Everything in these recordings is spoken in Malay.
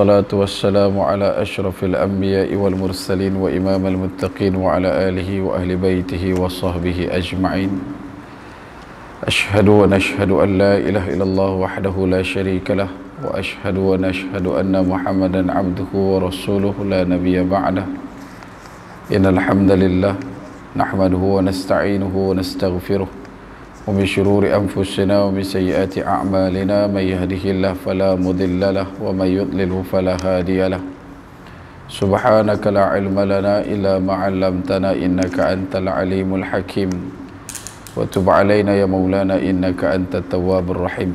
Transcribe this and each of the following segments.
والصلاة والسلام على أشرف الأنبياء والمرسلين وإمام المتقين وعلى آله وأهل بيته وصحبه أجمعين أشهد ونشهد أن لا إله إلا الله وحده لا شريك له وأشهد ونشهد أن محمدا عبده ورسوله لا نبي بعده إن الحمد لله نحمده ونستعينه ونستغفره ومن شرور أنفسنا ومن سيئات أعمالنا من يهده الله فلا مضل له ومن يضلل فلا هادي له سبحانك لا علم لنا إلا ما علمتنا إنك أنت العليم الحكيم وتب علينا يا مولانا إنك أنت التواب الرحيم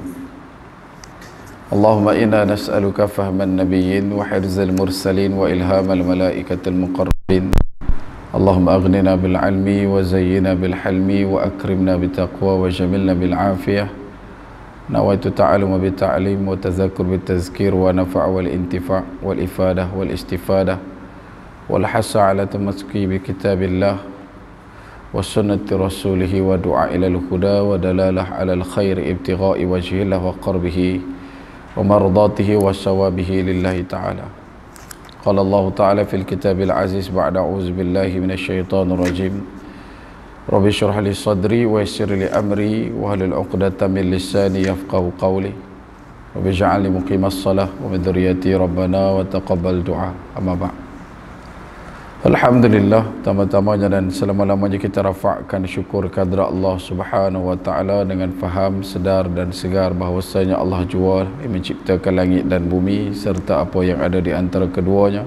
اللهم إنا نسألك فهم النبيين وحرز المرسلين وإلهام الملائكة المقربين اللهم أغننا بالعلم وزينا بالحلم وأكرمنا بتقوى وجملنا بالعافية نويت التعلم بالتعليم والتذكر بالتذكير ونفع والانتفاع والإفادة والاستفادة والحس على تمسكي بكتاب الله وسنة رسوله ودعاء إلى الهدى ودلالة على الخير ابتغاء وجه الله وقربه ومرضاته وثوابه لله تعالى قال الله تعالى في الكتاب العزيز بعد أعوذ بالله من الشيطان الرجيم رب اشرح لي صدري ويسر لي أمري وهل العقدة من لساني يفقه قولي رب اجعلني لي مقيم الصلاة ومن ذريتي ربنا وتقبل دعاء أما بعد Alhamdulillah tamat-tamatnya dan selama-lamanya kita rafakkan syukur kadra Allah Subhanahu wa taala dengan faham sedar dan segar bahawasanya Allah jua yang menciptakan langit dan bumi serta apa yang ada di antara keduanya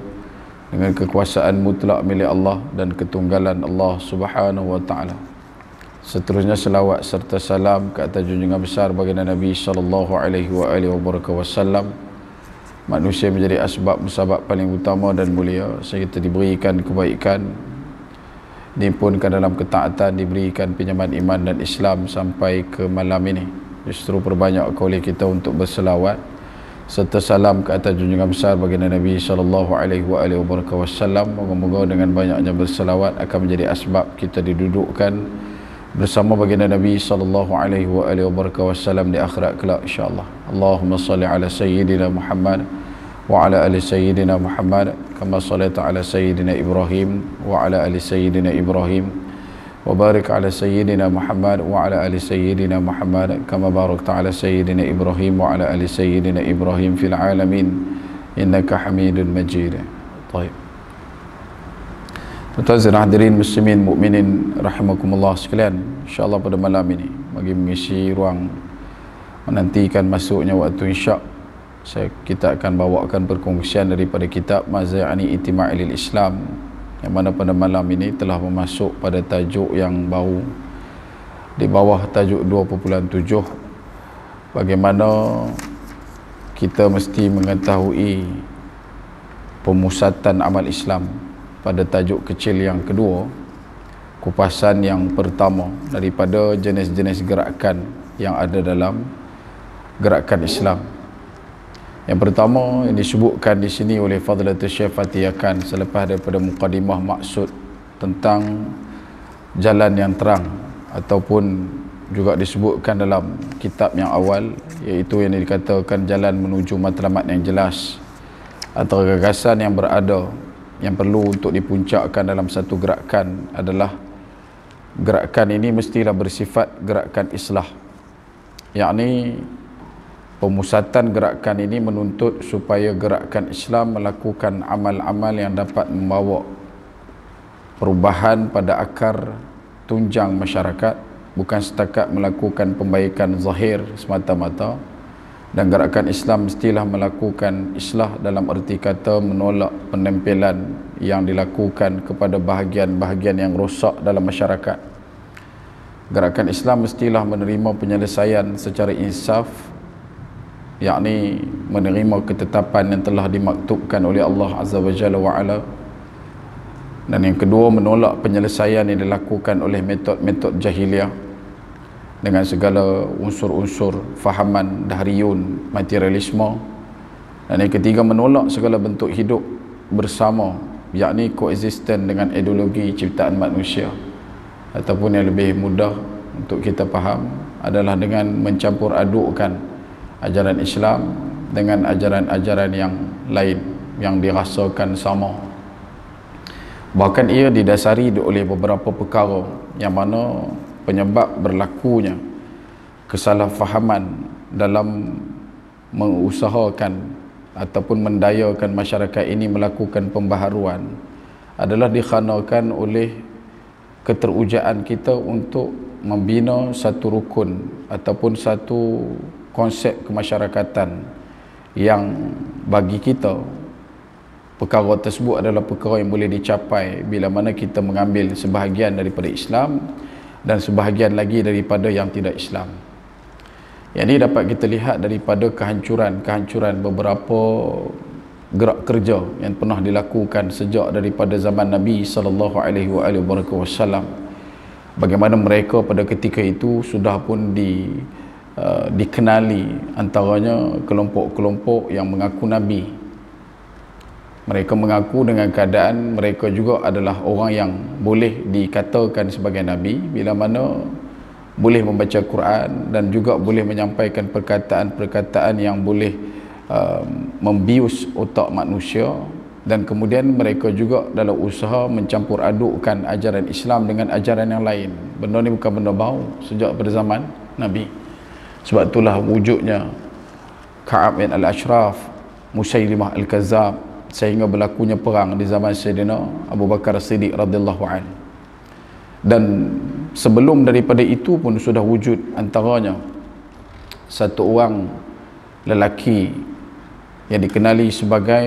dengan kekuasaan mutlak milik Allah dan ketunggalan Allah Subhanahu wa taala. Seterusnya selawat serta salam kata atas junjungan besar baginda Nabi sallallahu alaihi wa alihi wasallam. Wa manusia menjadi asbab musabab paling utama dan mulia Saya kita diberikan kebaikan dipunkan dalam ketaatan diberikan pinjaman iman dan Islam sampai ke malam ini justru perbanyak oleh kita untuk berselawat serta salam ke atas junjungan besar bagi Nabi sallallahu alaihi wa alihi wasallam moga-moga dengan banyaknya berselawat akan menjadi asbab kita didudukkan bersama baginda Nabi sallallahu alaihi wa alihi wasallam di akhirat kelak insyaallah. Allahumma salli ala sayyidina Muhammad wa ala ali sayyidina Muhammad kama sallaita ala sayyidina Ibrahim wa ala ali sayyidina Ibrahim wa barik ala sayyidina Muhammad wa ala ali sayyidina Muhammad kama barakta ala sayyidina Ibrahim wa ala ali sayyidina Ibrahim fil alamin innaka Hamidul Majid. Baik. Tuan-tuan hadirin muslimin mukminin rahimakumullah sekalian. Insya-Allah pada malam ini bagi mengisi ruang menantikan masuknya waktu insya' saya kita akan bawakan perkongsian daripada kitab Mazani Itima' lil Islam yang mana pada malam ini telah memasuk pada tajuk yang baru di bawah tajuk 2.7 bagaimana kita mesti mengetahui pemusatan amal Islam pada tajuk kecil yang kedua kupasan yang pertama daripada jenis-jenis gerakan yang ada dalam gerakan Islam yang pertama yang disebutkan di sini oleh Fadlatul Syekh Fatiha Khan selepas daripada mukadimah maksud tentang jalan yang terang ataupun juga disebutkan dalam kitab yang awal iaitu yang dikatakan jalan menuju matlamat yang jelas atau gagasan yang berada yang perlu untuk dipuncakkan dalam satu gerakan adalah gerakan ini mestilah bersifat gerakan islah yakni pemusatan gerakan ini menuntut supaya gerakan Islam melakukan amal-amal yang dapat membawa perubahan pada akar tunjang masyarakat bukan setakat melakukan pembaikan zahir semata-mata dan gerakan Islam mestilah melakukan islah dalam erti kata menolak penempelan yang dilakukan kepada bahagian-bahagian yang rosak dalam masyarakat gerakan Islam mestilah menerima penyelesaian secara insaf yakni menerima ketetapan yang telah dimaktubkan oleh Allah Azza wa Jalla wa Ala dan yang kedua menolak penyelesaian yang dilakukan oleh metod-metod jahiliah dengan segala unsur-unsur fahaman dahriyun materialisme dan yang ketiga menolak segala bentuk hidup bersama yakni koexisten dengan ideologi ciptaan manusia ataupun yang lebih mudah untuk kita faham adalah dengan mencampur adukkan ajaran Islam dengan ajaran-ajaran yang lain yang dirasakan sama bahkan ia didasari oleh beberapa perkara yang mana penyebab berlakunya kesalahfahaman dalam mengusahakan ataupun mendayakan masyarakat ini melakukan pembaharuan adalah dikhanakan oleh keterujaan kita untuk membina satu rukun ataupun satu konsep kemasyarakatan yang bagi kita perkara tersebut adalah perkara yang boleh dicapai bila mana kita mengambil sebahagian daripada Islam dan sebahagian lagi daripada yang tidak Islam. Yang ini dapat kita lihat daripada kehancuran-kehancuran beberapa gerak kerja yang pernah dilakukan sejak daripada zaman Nabi sallallahu alaihi wasallam. Bagaimana mereka pada ketika itu sudah pun di uh, dikenali antaranya kelompok-kelompok yang mengaku nabi mereka mengaku dengan keadaan mereka juga adalah orang yang boleh dikatakan sebagai Nabi bila mana boleh membaca Quran dan juga boleh menyampaikan perkataan-perkataan yang boleh um, membius otak manusia dan kemudian mereka juga dalam usaha mencampur adukkan ajaran Islam dengan ajaran yang lain benda ni bukan benda bau sejak pada zaman Nabi sebab itulah wujudnya Ka'ab bin Al-Ashraf Musaylimah Al-Kazab sehingga berlakunya perang di zaman Sayyidina Abu Bakar Siddiq radhiyallahu an. Dan sebelum daripada itu pun sudah wujud antaranya satu orang lelaki yang dikenali sebagai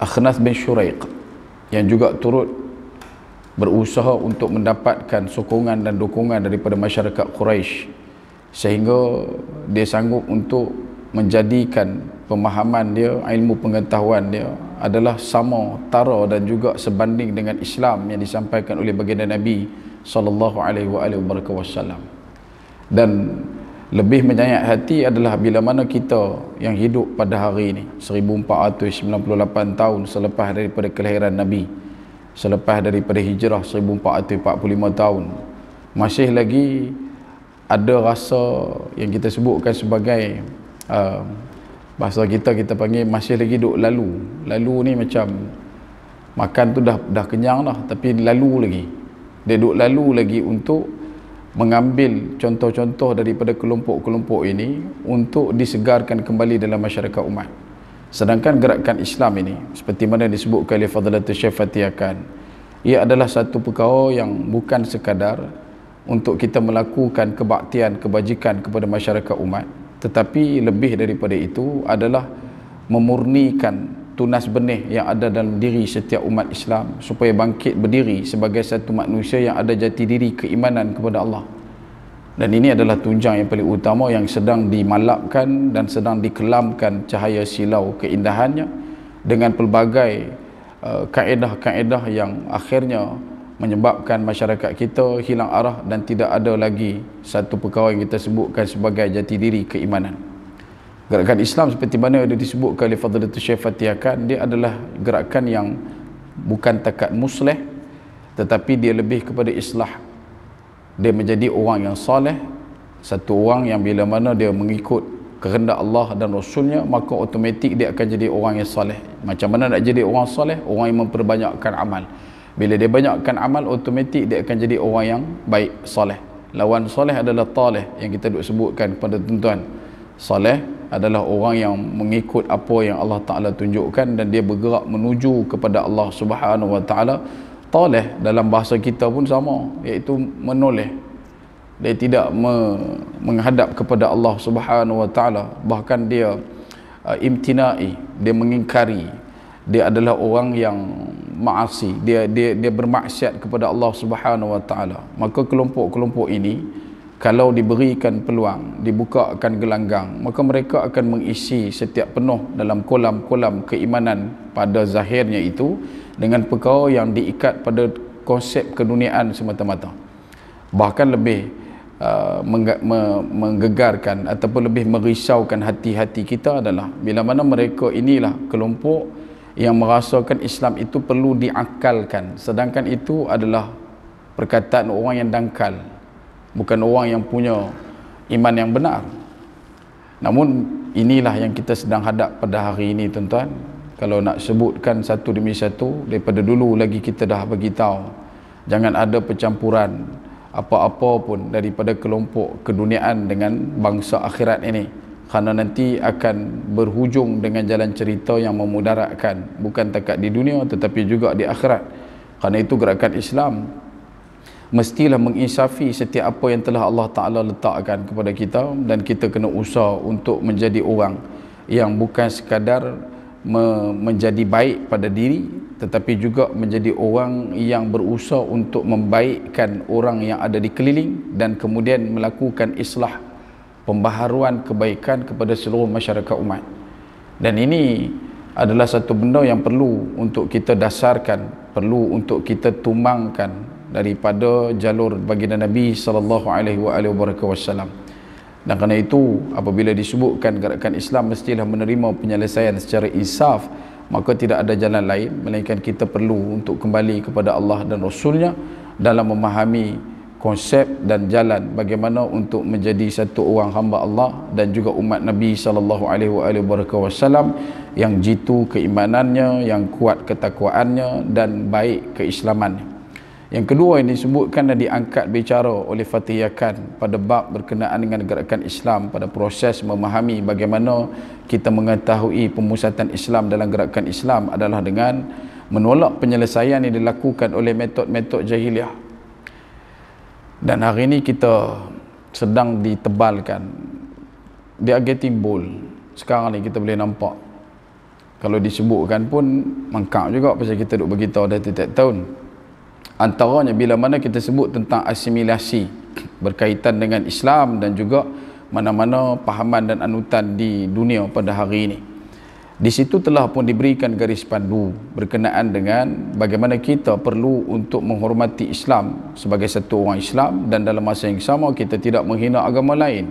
Akhnas bin Shuraiq yang juga turut berusaha untuk mendapatkan sokongan dan dukungan daripada masyarakat Quraisy sehingga dia sanggup untuk menjadikan pemahaman dia, ilmu pengetahuan dia adalah sama tara dan juga sebanding dengan Islam yang disampaikan oleh baginda Nabi sallallahu alaihi wasallam. Dan lebih menyayat hati adalah bila mana kita yang hidup pada hari ini 1498 tahun selepas daripada kelahiran Nabi selepas daripada hijrah 1445 tahun masih lagi ada rasa yang kita sebutkan sebagai uh, bahasa kita kita panggil masih lagi duk lalu lalu ni macam makan tu dah dah kenyang dah tapi lalu lagi dia duk lalu lagi untuk mengambil contoh-contoh daripada kelompok-kelompok ini untuk disegarkan kembali dalam masyarakat umat sedangkan gerakan Islam ini seperti mana disebutkan oleh Fadlatul Syekh Fatihakan ia adalah satu perkara yang bukan sekadar untuk kita melakukan kebaktian, kebajikan kepada masyarakat umat tetapi lebih daripada itu adalah memurnikan tunas benih yang ada dalam diri setiap umat Islam supaya bangkit berdiri sebagai satu manusia yang ada jati diri keimanan kepada Allah dan ini adalah tunjang yang paling utama yang sedang dimalapkan dan sedang dikelamkan cahaya silau keindahannya dengan pelbagai uh, kaedah-kaedah yang akhirnya menyebabkan masyarakat kita hilang arah dan tidak ada lagi satu perkara yang kita sebutkan sebagai jati diri keimanan. Gerakan Islam seperti mana dia disebutkan oleh Fadlatul Syekh Fatihakan, dia adalah gerakan yang bukan takat musleh tetapi dia lebih kepada islah. Dia menjadi orang yang soleh, satu orang yang bila mana dia mengikut kehendak Allah dan Rasulnya maka otomatik dia akan jadi orang yang soleh macam mana nak jadi orang soleh orang yang memperbanyakkan amal bila dia banyakkan amal automatik dia akan jadi orang yang baik soleh lawan soleh adalah taleh yang kita duk sebutkan kepada tuan-tuan soleh adalah orang yang mengikut apa yang Allah Ta'ala tunjukkan dan dia bergerak menuju kepada Allah Subhanahu Wa Ta'ala taleh dalam bahasa kita pun sama iaitu menoleh dia tidak me- menghadap kepada Allah Subhanahu Wa Ta'ala bahkan dia uh, imtina'i dia mengingkari dia adalah orang yang maasi dia dia dia bermaksiat kepada Allah Subhanahu wa taala maka kelompok-kelompok ini kalau diberikan peluang dibukakan gelanggang maka mereka akan mengisi setiap penuh dalam kolam-kolam keimanan pada zahirnya itu dengan perkara yang diikat pada konsep keduniaan semata-mata bahkan lebih uh, menggegarkan ataupun lebih merisaukan hati-hati kita adalah bila mana mereka inilah kelompok yang merasakan Islam itu perlu diakalkan sedangkan itu adalah perkataan orang yang dangkal bukan orang yang punya iman yang benar namun inilah yang kita sedang hadap pada hari ini tuan-tuan kalau nak sebutkan satu demi satu daripada dulu lagi kita dah bagi jangan ada percampuran apa-apa pun daripada kelompok keduniaan dengan bangsa akhirat ini kerana nanti akan berhujung dengan jalan cerita yang memudaratkan bukan takat di dunia tetapi juga di akhirat kerana itu gerakan Islam mestilah menginsafi setiap apa yang telah Allah Ta'ala letakkan kepada kita dan kita kena usaha untuk menjadi orang yang bukan sekadar me- menjadi baik pada diri tetapi juga menjadi orang yang berusaha untuk membaikkan orang yang ada di keliling dan kemudian melakukan islah pembaharuan kebaikan kepada seluruh masyarakat umat dan ini adalah satu benda yang perlu untuk kita dasarkan perlu untuk kita tumbangkan daripada jalur baginda Nabi sallallahu alaihi wasallam dan kerana itu apabila disebutkan gerakan Islam mestilah menerima penyelesaian secara insaf maka tidak ada jalan lain melainkan kita perlu untuk kembali kepada Allah dan Rasulnya dalam memahami konsep dan jalan bagaimana untuk menjadi satu orang hamba Allah dan juga umat Nabi sallallahu alaihi wasallam yang jitu keimanannya, yang kuat ketakwaannya dan baik keislamannya. Yang kedua ini sebutkan dan diangkat bicara oleh Fatih Yakan pada bab berkenaan dengan gerakan Islam pada proses memahami bagaimana kita mengetahui pemusatan Islam dalam gerakan Islam adalah dengan menolak penyelesaian yang dilakukan oleh metod-metod jahiliah dan hari ini kita sedang ditebalkan dia agak timbul sekarang ni kita boleh nampak kalau disebutkan pun mengkak juga pasal kita duk beritahu dah tiap tahun antaranya bila mana kita sebut tentang asimilasi berkaitan dengan Islam dan juga mana-mana pahaman dan anutan di dunia pada hari ini di situ telah pun diberikan garis pandu berkenaan dengan bagaimana kita perlu untuk menghormati Islam sebagai satu orang Islam dan dalam masa yang sama kita tidak menghina agama lain.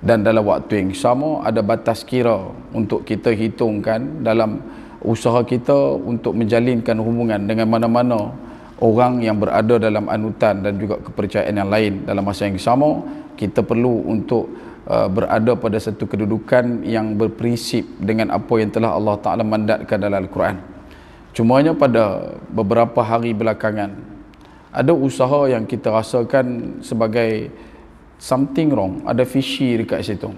Dan dalam waktu yang sama ada batas kira untuk kita hitungkan dalam usaha kita untuk menjalinkan hubungan dengan mana-mana orang yang berada dalam anutan dan juga kepercayaan yang lain dalam masa yang sama kita perlu untuk Uh, berada pada satu kedudukan yang berprinsip dengan apa yang telah Allah Ta'ala mandatkan dalam Al-Quran. Cumanya pada beberapa hari belakangan, ada usaha yang kita rasakan sebagai something wrong, ada fishy dekat situ.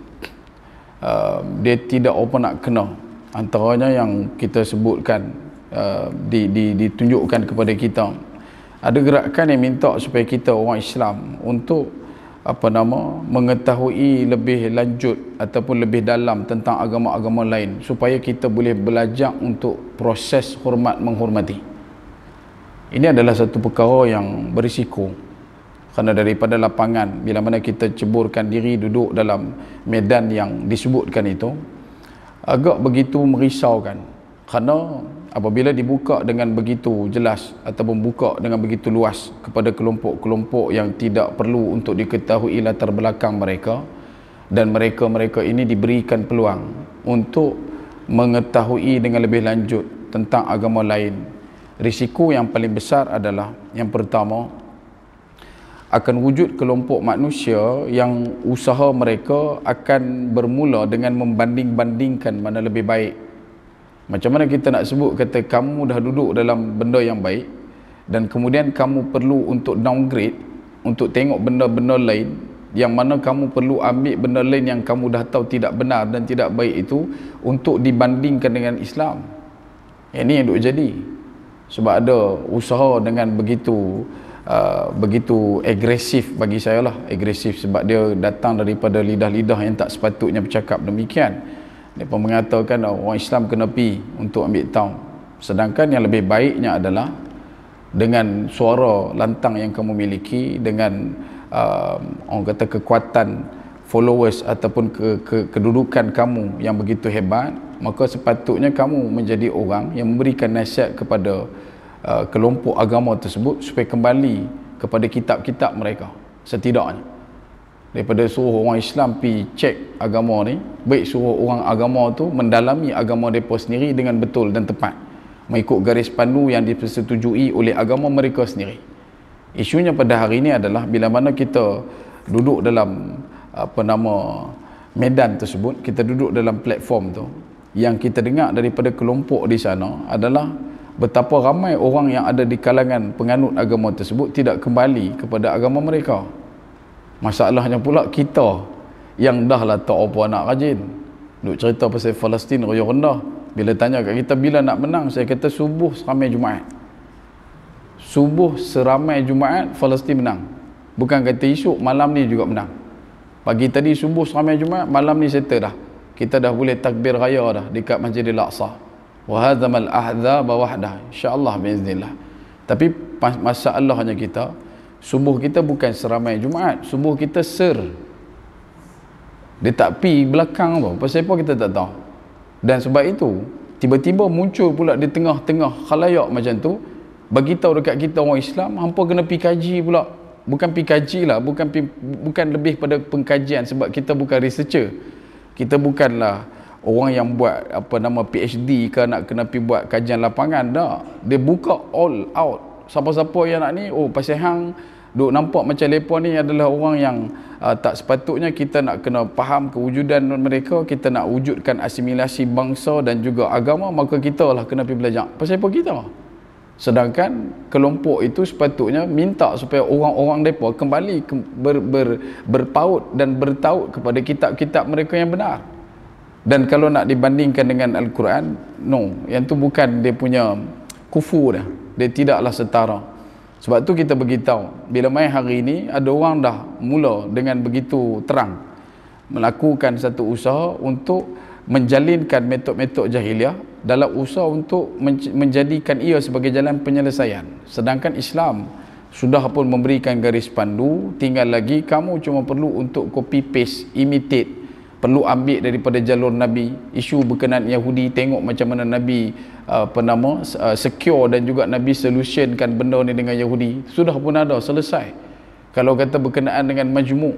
Uh, dia tidak open nak kena. Antaranya yang kita sebutkan, uh, di, di, ditunjukkan kepada kita. Ada gerakan yang minta supaya kita orang Islam untuk apa nama mengetahui lebih lanjut ataupun lebih dalam tentang agama-agama lain supaya kita boleh belajar untuk proses hormat menghormati ini adalah satu perkara yang berisiko kerana daripada lapangan bila mana kita ceburkan diri duduk dalam medan yang disebutkan itu agak begitu merisaukan kerana apabila dibuka dengan begitu jelas ataupun buka dengan begitu luas kepada kelompok-kelompok yang tidak perlu untuk diketahui latar belakang mereka dan mereka-mereka ini diberikan peluang untuk mengetahui dengan lebih lanjut tentang agama lain risiko yang paling besar adalah yang pertama akan wujud kelompok manusia yang usaha mereka akan bermula dengan membanding-bandingkan mana lebih baik macam mana kita nak sebut kata kamu dah duduk dalam benda yang baik dan kemudian kamu perlu untuk downgrade untuk tengok benda-benda lain yang mana kamu perlu ambil benda lain yang kamu dah tahu tidak benar dan tidak baik itu untuk dibandingkan dengan Islam. Ini eh, yang duk jadi. Sebab ada usaha dengan begitu uh, begitu agresif bagi saya lah agresif sebab dia datang daripada lidah-lidah yang tak sepatutnya bercakap demikian mereka mengatakan oh, orang Islam kena pi untuk ambil tahu sedangkan yang lebih baiknya adalah dengan suara lantang yang kamu miliki dengan uh, orang kata kekuatan followers ataupun ke, ke, kedudukan kamu yang begitu hebat maka sepatutnya kamu menjadi orang yang memberikan nasihat kepada uh, kelompok agama tersebut supaya kembali kepada kitab-kitab mereka setidaknya daripada suruh orang Islam pi cek agama ni baik suruh orang agama tu mendalami agama mereka sendiri dengan betul dan tepat mengikut garis pandu yang dipersetujui oleh agama mereka sendiri isunya pada hari ini adalah bila mana kita duduk dalam apa nama medan tersebut kita duduk dalam platform tu yang kita dengar daripada kelompok di sana adalah betapa ramai orang yang ada di kalangan penganut agama tersebut tidak kembali kepada agama mereka. Masalahnya pula kita yang dah lah tak apa nak rajin. Duk cerita pasal Palestin royo rendah. Bila tanya kat kita bila nak menang, saya kata subuh seramai Jumaat. Subuh seramai Jumaat Palestin menang. Bukan kata esok malam ni juga menang. Pagi tadi subuh seramai Jumaat, malam ni settle dah. Kita dah boleh takbir raya dah dekat Masjidil Aqsa. Wa hadzamal ahzaba wahda. Insya-Allah باذن Tapi masalahnya kita, Subuh kita bukan seramai Jumaat. Subuh kita ser. Dia tak pi belakang apa. Pasal apa kita tak tahu. Dan sebab itu, tiba-tiba muncul pula di tengah-tengah khalayak macam tu, bagi tahu dekat kita orang Islam, hampa kena pi kaji pula. Bukan pi kaji lah, bukan pi, bukan lebih pada pengkajian sebab kita bukan researcher. Kita bukanlah orang yang buat apa nama PhD ke nak kena pi buat kajian lapangan dah. Dia buka all out siapa-siapa yang nak ni oh pasal hang duk nampak macam lepa ni adalah orang yang uh, tak sepatutnya kita nak kena faham kewujudan mereka kita nak wujudkan asimilasi bangsa dan juga agama maka kita lah kena pergi belajar pasal apa kita sedangkan kelompok itu sepatutnya minta supaya orang-orang mereka kembali ke, ber, ber, berpaut dan bertaut kepada kitab-kitab mereka yang benar dan kalau nak dibandingkan dengan Al-Quran no yang tu bukan dia punya kufur dia dia tidaklah setara sebab tu kita beritahu, bila main hari ini, ada orang dah mula dengan begitu terang melakukan satu usaha untuk menjalinkan metod-metod jahiliah dalam usaha untuk menjadikan ia sebagai jalan penyelesaian. Sedangkan Islam sudah pun memberikan garis pandu, tinggal lagi kamu cuma perlu untuk copy paste, imitate perlu ambil daripada jalur Nabi isu berkenaan Yahudi tengok macam mana Nabi uh, apa nama uh, secure dan juga Nabi solutionkan benda ni dengan Yahudi sudah pun ada selesai kalau kata berkenaan dengan majmuk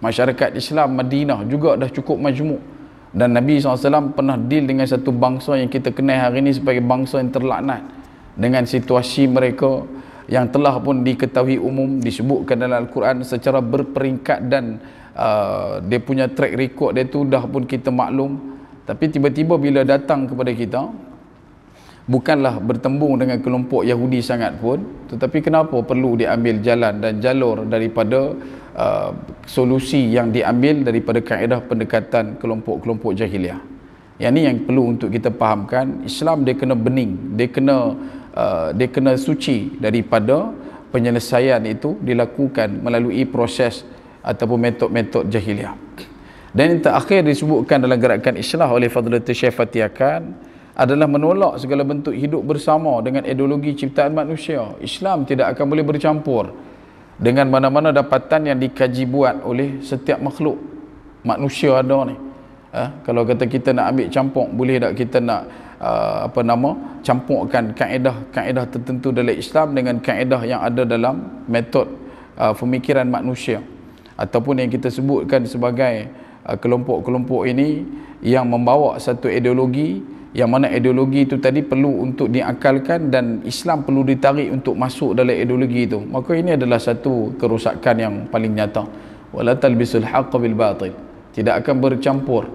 masyarakat Islam Madinah juga dah cukup majmuk dan Nabi SAW pernah deal dengan satu bangsa yang kita kenal hari ini sebagai bangsa yang terlaknat dengan situasi mereka yang telah pun diketahui umum disebutkan dalam Al-Quran secara berperingkat dan Uh, dia punya track record dia tu dah pun kita maklum tapi tiba-tiba bila datang kepada kita bukanlah bertembung dengan kelompok Yahudi sangat pun tetapi kenapa perlu diambil jalan dan jalur daripada uh, solusi yang diambil daripada kaedah pendekatan kelompok-kelompok jahiliah yang ni yang perlu untuk kita fahamkan Islam dia kena bening dia kena uh, dia kena suci daripada penyelesaian itu dilakukan melalui proses ataupun metod-metod jahiliah. Dan yang terakhir disebutkan dalam gerakan islah oleh Fadlatul Syekh Fatiakan adalah menolak segala bentuk hidup bersama dengan ideologi ciptaan manusia. Islam tidak akan boleh bercampur dengan mana-mana dapatan yang dikaji buat oleh setiap makhluk manusia ada ni. Eh, kalau kata kita nak ambil campur, boleh tak kita nak uh, apa nama campurkan kaedah-kaedah tertentu dalam Islam dengan kaedah yang ada dalam metod uh, pemikiran manusia ataupun yang kita sebutkan sebagai uh, kelompok-kelompok ini yang membawa satu ideologi yang mana ideologi itu tadi perlu untuk diakalkan dan Islam perlu ditarik untuk masuk dalam ideologi itu maka ini adalah satu kerosakan yang paling nyata wala talbisul haqq bil batil tidak akan bercampur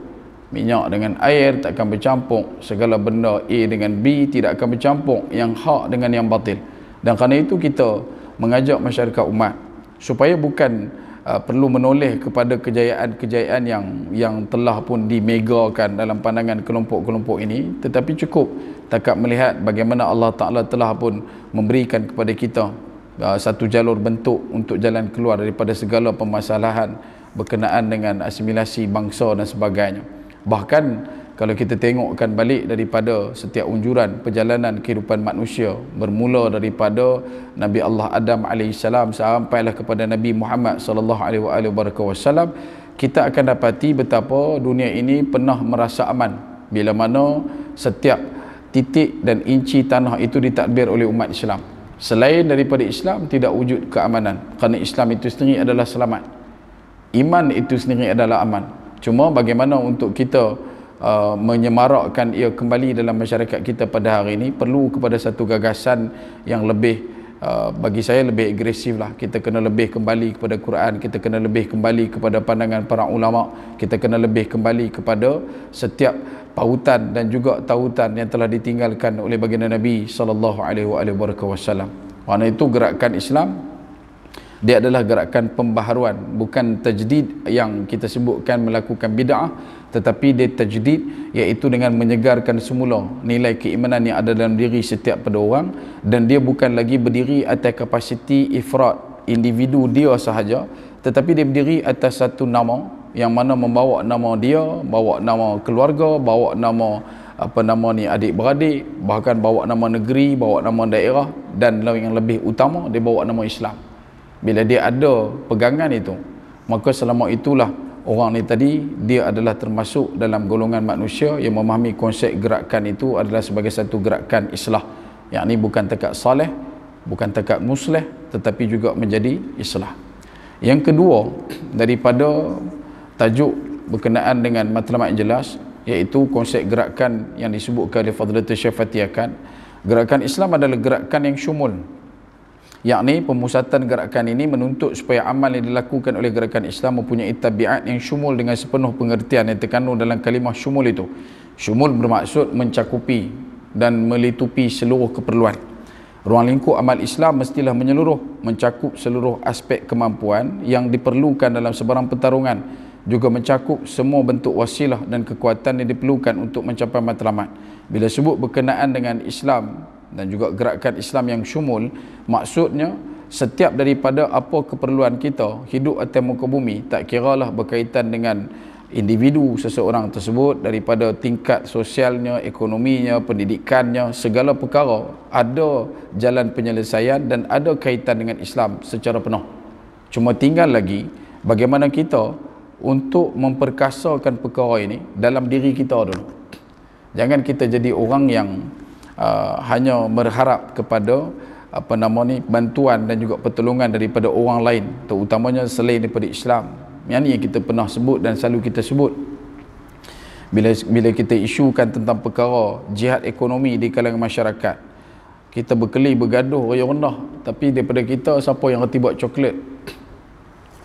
minyak dengan air tak akan bercampur segala benda A dengan B tidak akan bercampur yang hak dengan yang batil dan kerana itu kita mengajak masyarakat umat supaya bukan uh, perlu menoleh kepada kejayaan-kejayaan yang yang telah pun dimegakan dalam pandangan kelompok-kelompok ini tetapi cukup takat melihat bagaimana Allah Taala telah pun memberikan kepada kita uh, satu jalur bentuk untuk jalan keluar daripada segala permasalahan berkenaan dengan asimilasi bangsa dan sebagainya bahkan kalau kita tengokkan balik daripada setiap unjuran perjalanan kehidupan manusia bermula daripada Nabi Allah Adam AS sampailah kepada Nabi Muhammad SAW kita akan dapati betapa dunia ini pernah merasa aman bila mana setiap titik dan inci tanah itu ditadbir oleh umat Islam selain daripada Islam tidak wujud keamanan kerana Islam itu sendiri adalah selamat iman itu sendiri adalah aman cuma bagaimana untuk kita uh, menyemarakkan ia kembali dalam masyarakat kita pada hari ini perlu kepada satu gagasan yang lebih uh, bagi saya lebih agresif lah kita kena lebih kembali kepada Quran kita kena lebih kembali kepada pandangan para ulama kita kena lebih kembali kepada setiap pautan dan juga tautan yang telah ditinggalkan oleh baginda Nabi saw. alaihi Karena itu gerakan Islam dia adalah gerakan pembaharuan bukan tajdid yang kita sebutkan melakukan bid'ah tetapi dia tajdid iaitu dengan menyegarkan semula nilai keimanan yang ada dalam diri setiap pada orang dan dia bukan lagi berdiri atas kapasiti ifrat individu dia sahaja tetapi dia berdiri atas satu nama yang mana membawa nama dia, bawa nama keluarga, bawa nama apa nama ni adik beradik, bahkan bawa nama negeri, bawa nama daerah dan yang lebih utama dia bawa nama Islam bila dia ada pegangan itu maka selama itulah orang ni tadi dia adalah termasuk dalam golongan manusia yang memahami konsep gerakan itu adalah sebagai satu gerakan islah yang ini bukan tekat salih bukan tekat musleh tetapi juga menjadi islah yang kedua daripada tajuk berkenaan dengan matlamat yang jelas iaitu konsep gerakan yang disebutkan oleh Fadlatul Syafatiyakan gerakan Islam adalah gerakan yang syumul yakni pemusatan gerakan ini menuntut supaya amal yang dilakukan oleh gerakan Islam mempunyai tabiat yang syumul dengan sepenuh pengertian yang terkandung dalam kalimah syumul itu syumul bermaksud mencakupi dan melitupi seluruh keperluan ruang lingkup amal Islam mestilah menyeluruh mencakup seluruh aspek kemampuan yang diperlukan dalam sebarang pertarungan juga mencakup semua bentuk wasilah dan kekuatan yang diperlukan untuk mencapai matlamat bila sebut berkenaan dengan Islam dan juga gerakan Islam yang syumul maksudnya setiap daripada apa keperluan kita hidup atas muka bumi tak kira lah berkaitan dengan individu seseorang tersebut daripada tingkat sosialnya, ekonominya, pendidikannya, segala perkara ada jalan penyelesaian dan ada kaitan dengan Islam secara penuh. Cuma tinggal lagi bagaimana kita untuk memperkasakan perkara ini dalam diri kita dulu. Jangan kita jadi orang yang Uh, hanya berharap kepada apa nama ni bantuan dan juga pertolongan daripada orang lain terutamanya selain daripada Islam yang ni yang kita pernah sebut dan selalu kita sebut bila bila kita isukan tentang perkara jihad ekonomi di kalangan masyarakat kita berkeli bergaduh orang rendah tapi daripada kita siapa yang reti buat coklat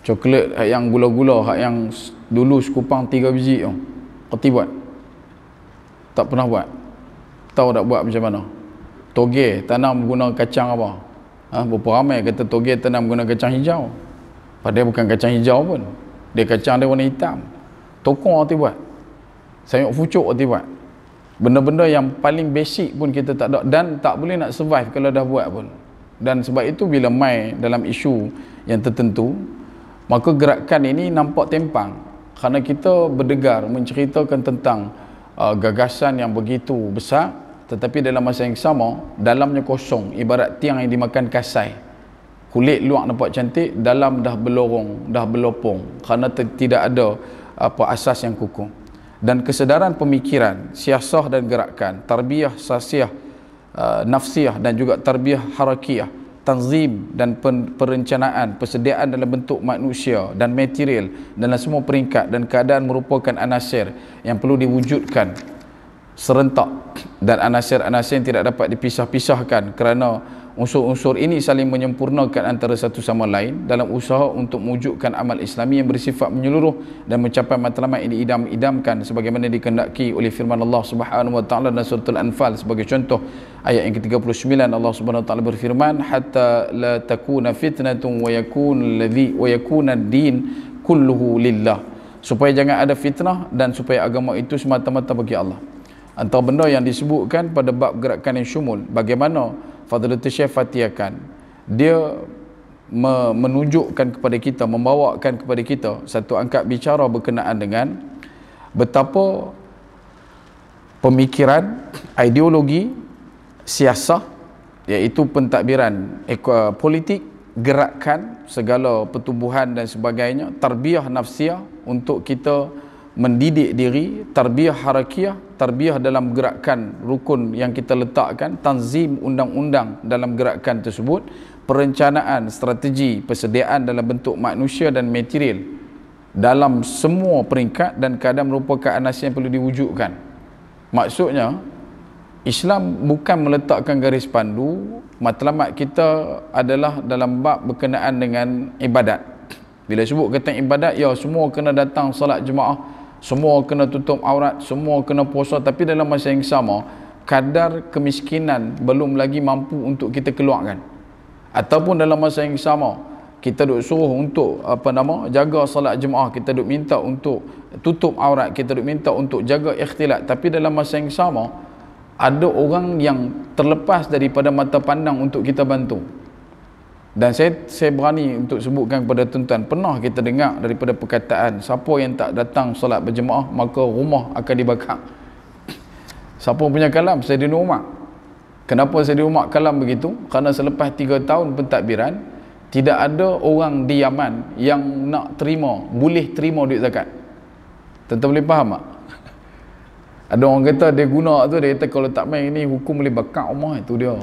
coklat yang gula-gula yang dulu sekupang 3 biji tu reti buat tak pernah buat tahu nak buat macam mana toge tanam guna kacang apa ha, berapa ramai kata toge tanam guna kacang hijau padahal bukan kacang hijau pun dia kacang dia warna hitam tokong waktu buat sayur fucuk waktu buat benda-benda yang paling basic pun kita tak ada dan tak boleh nak survive kalau dah buat pun dan sebab itu bila mai dalam isu yang tertentu maka gerakan ini nampak tempang kerana kita berdegar menceritakan tentang uh, gagasan yang begitu besar tetapi dalam masa yang sama dalamnya kosong ibarat tiang yang dimakan kasai kulit luar nampak cantik dalam dah berlorong dah berlopong kerana tidak ada apa asas yang kukuh dan kesedaran pemikiran siasah dan gerakan tarbiyah sasiah uh, nafsiah dan juga tarbiyah harakiah tanzim dan pen- perencanaan persediaan dalam bentuk manusia dan material dalam semua peringkat dan keadaan merupakan anasir yang perlu diwujudkan serentak dan anasir-anasir yang tidak dapat dipisah-pisahkan kerana unsur-unsur ini saling menyempurnakan antara satu sama lain dalam usaha untuk mewujudkan amal islami yang bersifat menyeluruh dan mencapai matlamat ini idam idamkan sebagaimana dikendaki oleh firman Allah subhanahu wa ta'ala dan surat al-anfal sebagai contoh ayat yang ke-39 Allah subhanahu wa ta'ala berfirman hatta la takuna fitnatun wa yakun ladhi wa yakuna din kulluhu lillah supaya jangan ada fitnah dan supaya agama itu semata-mata bagi Allah antara benda yang disebutkan pada bab gerakan yang syumul bagaimana Fadlatul Syekh Fatiakan dia me- menunjukkan kepada kita membawakan kepada kita satu angkat bicara berkenaan dengan betapa pemikiran ideologi siasah iaitu pentadbiran ek- eh, politik gerakan segala pertumbuhan dan sebagainya tarbiyah nafsiah untuk kita mendidik diri tarbiyah harakiah, tarbiyah dalam gerakan rukun yang kita letakkan tanzim undang-undang dalam gerakan tersebut perencanaan strategi persediaan dalam bentuk manusia dan material dalam semua peringkat dan kadang merupakan anas yang perlu diwujudkan maksudnya Islam bukan meletakkan garis pandu matlamat kita adalah dalam bab berkenaan dengan ibadat bila sebut kata ibadat ya semua kena datang solat jemaah semua kena tutup aurat, semua kena puasa tapi dalam masa yang sama kadar kemiskinan belum lagi mampu untuk kita keluarkan ataupun dalam masa yang sama kita duk suruh untuk apa nama jaga salat jemaah kita duk minta untuk tutup aurat kita duk minta untuk jaga ikhtilat tapi dalam masa yang sama ada orang yang terlepas daripada mata pandang untuk kita bantu dan saya saya berani untuk sebutkan kepada tuan-tuan, pernah kita dengar daripada perkataan siapa yang tak datang solat berjemaah maka rumah akan dibakar. Siapa punya kalam? Saidina Umar. Kenapa Saidina Umar kalam begitu? Kerana selepas 3 tahun pentadbiran, tidak ada orang di Yaman yang nak terima, boleh terima duit zakat. Tentu boleh faham tak? Ada orang kata dia guna tu, dia kata kalau tak main ni hukum boleh bakar rumah itu dia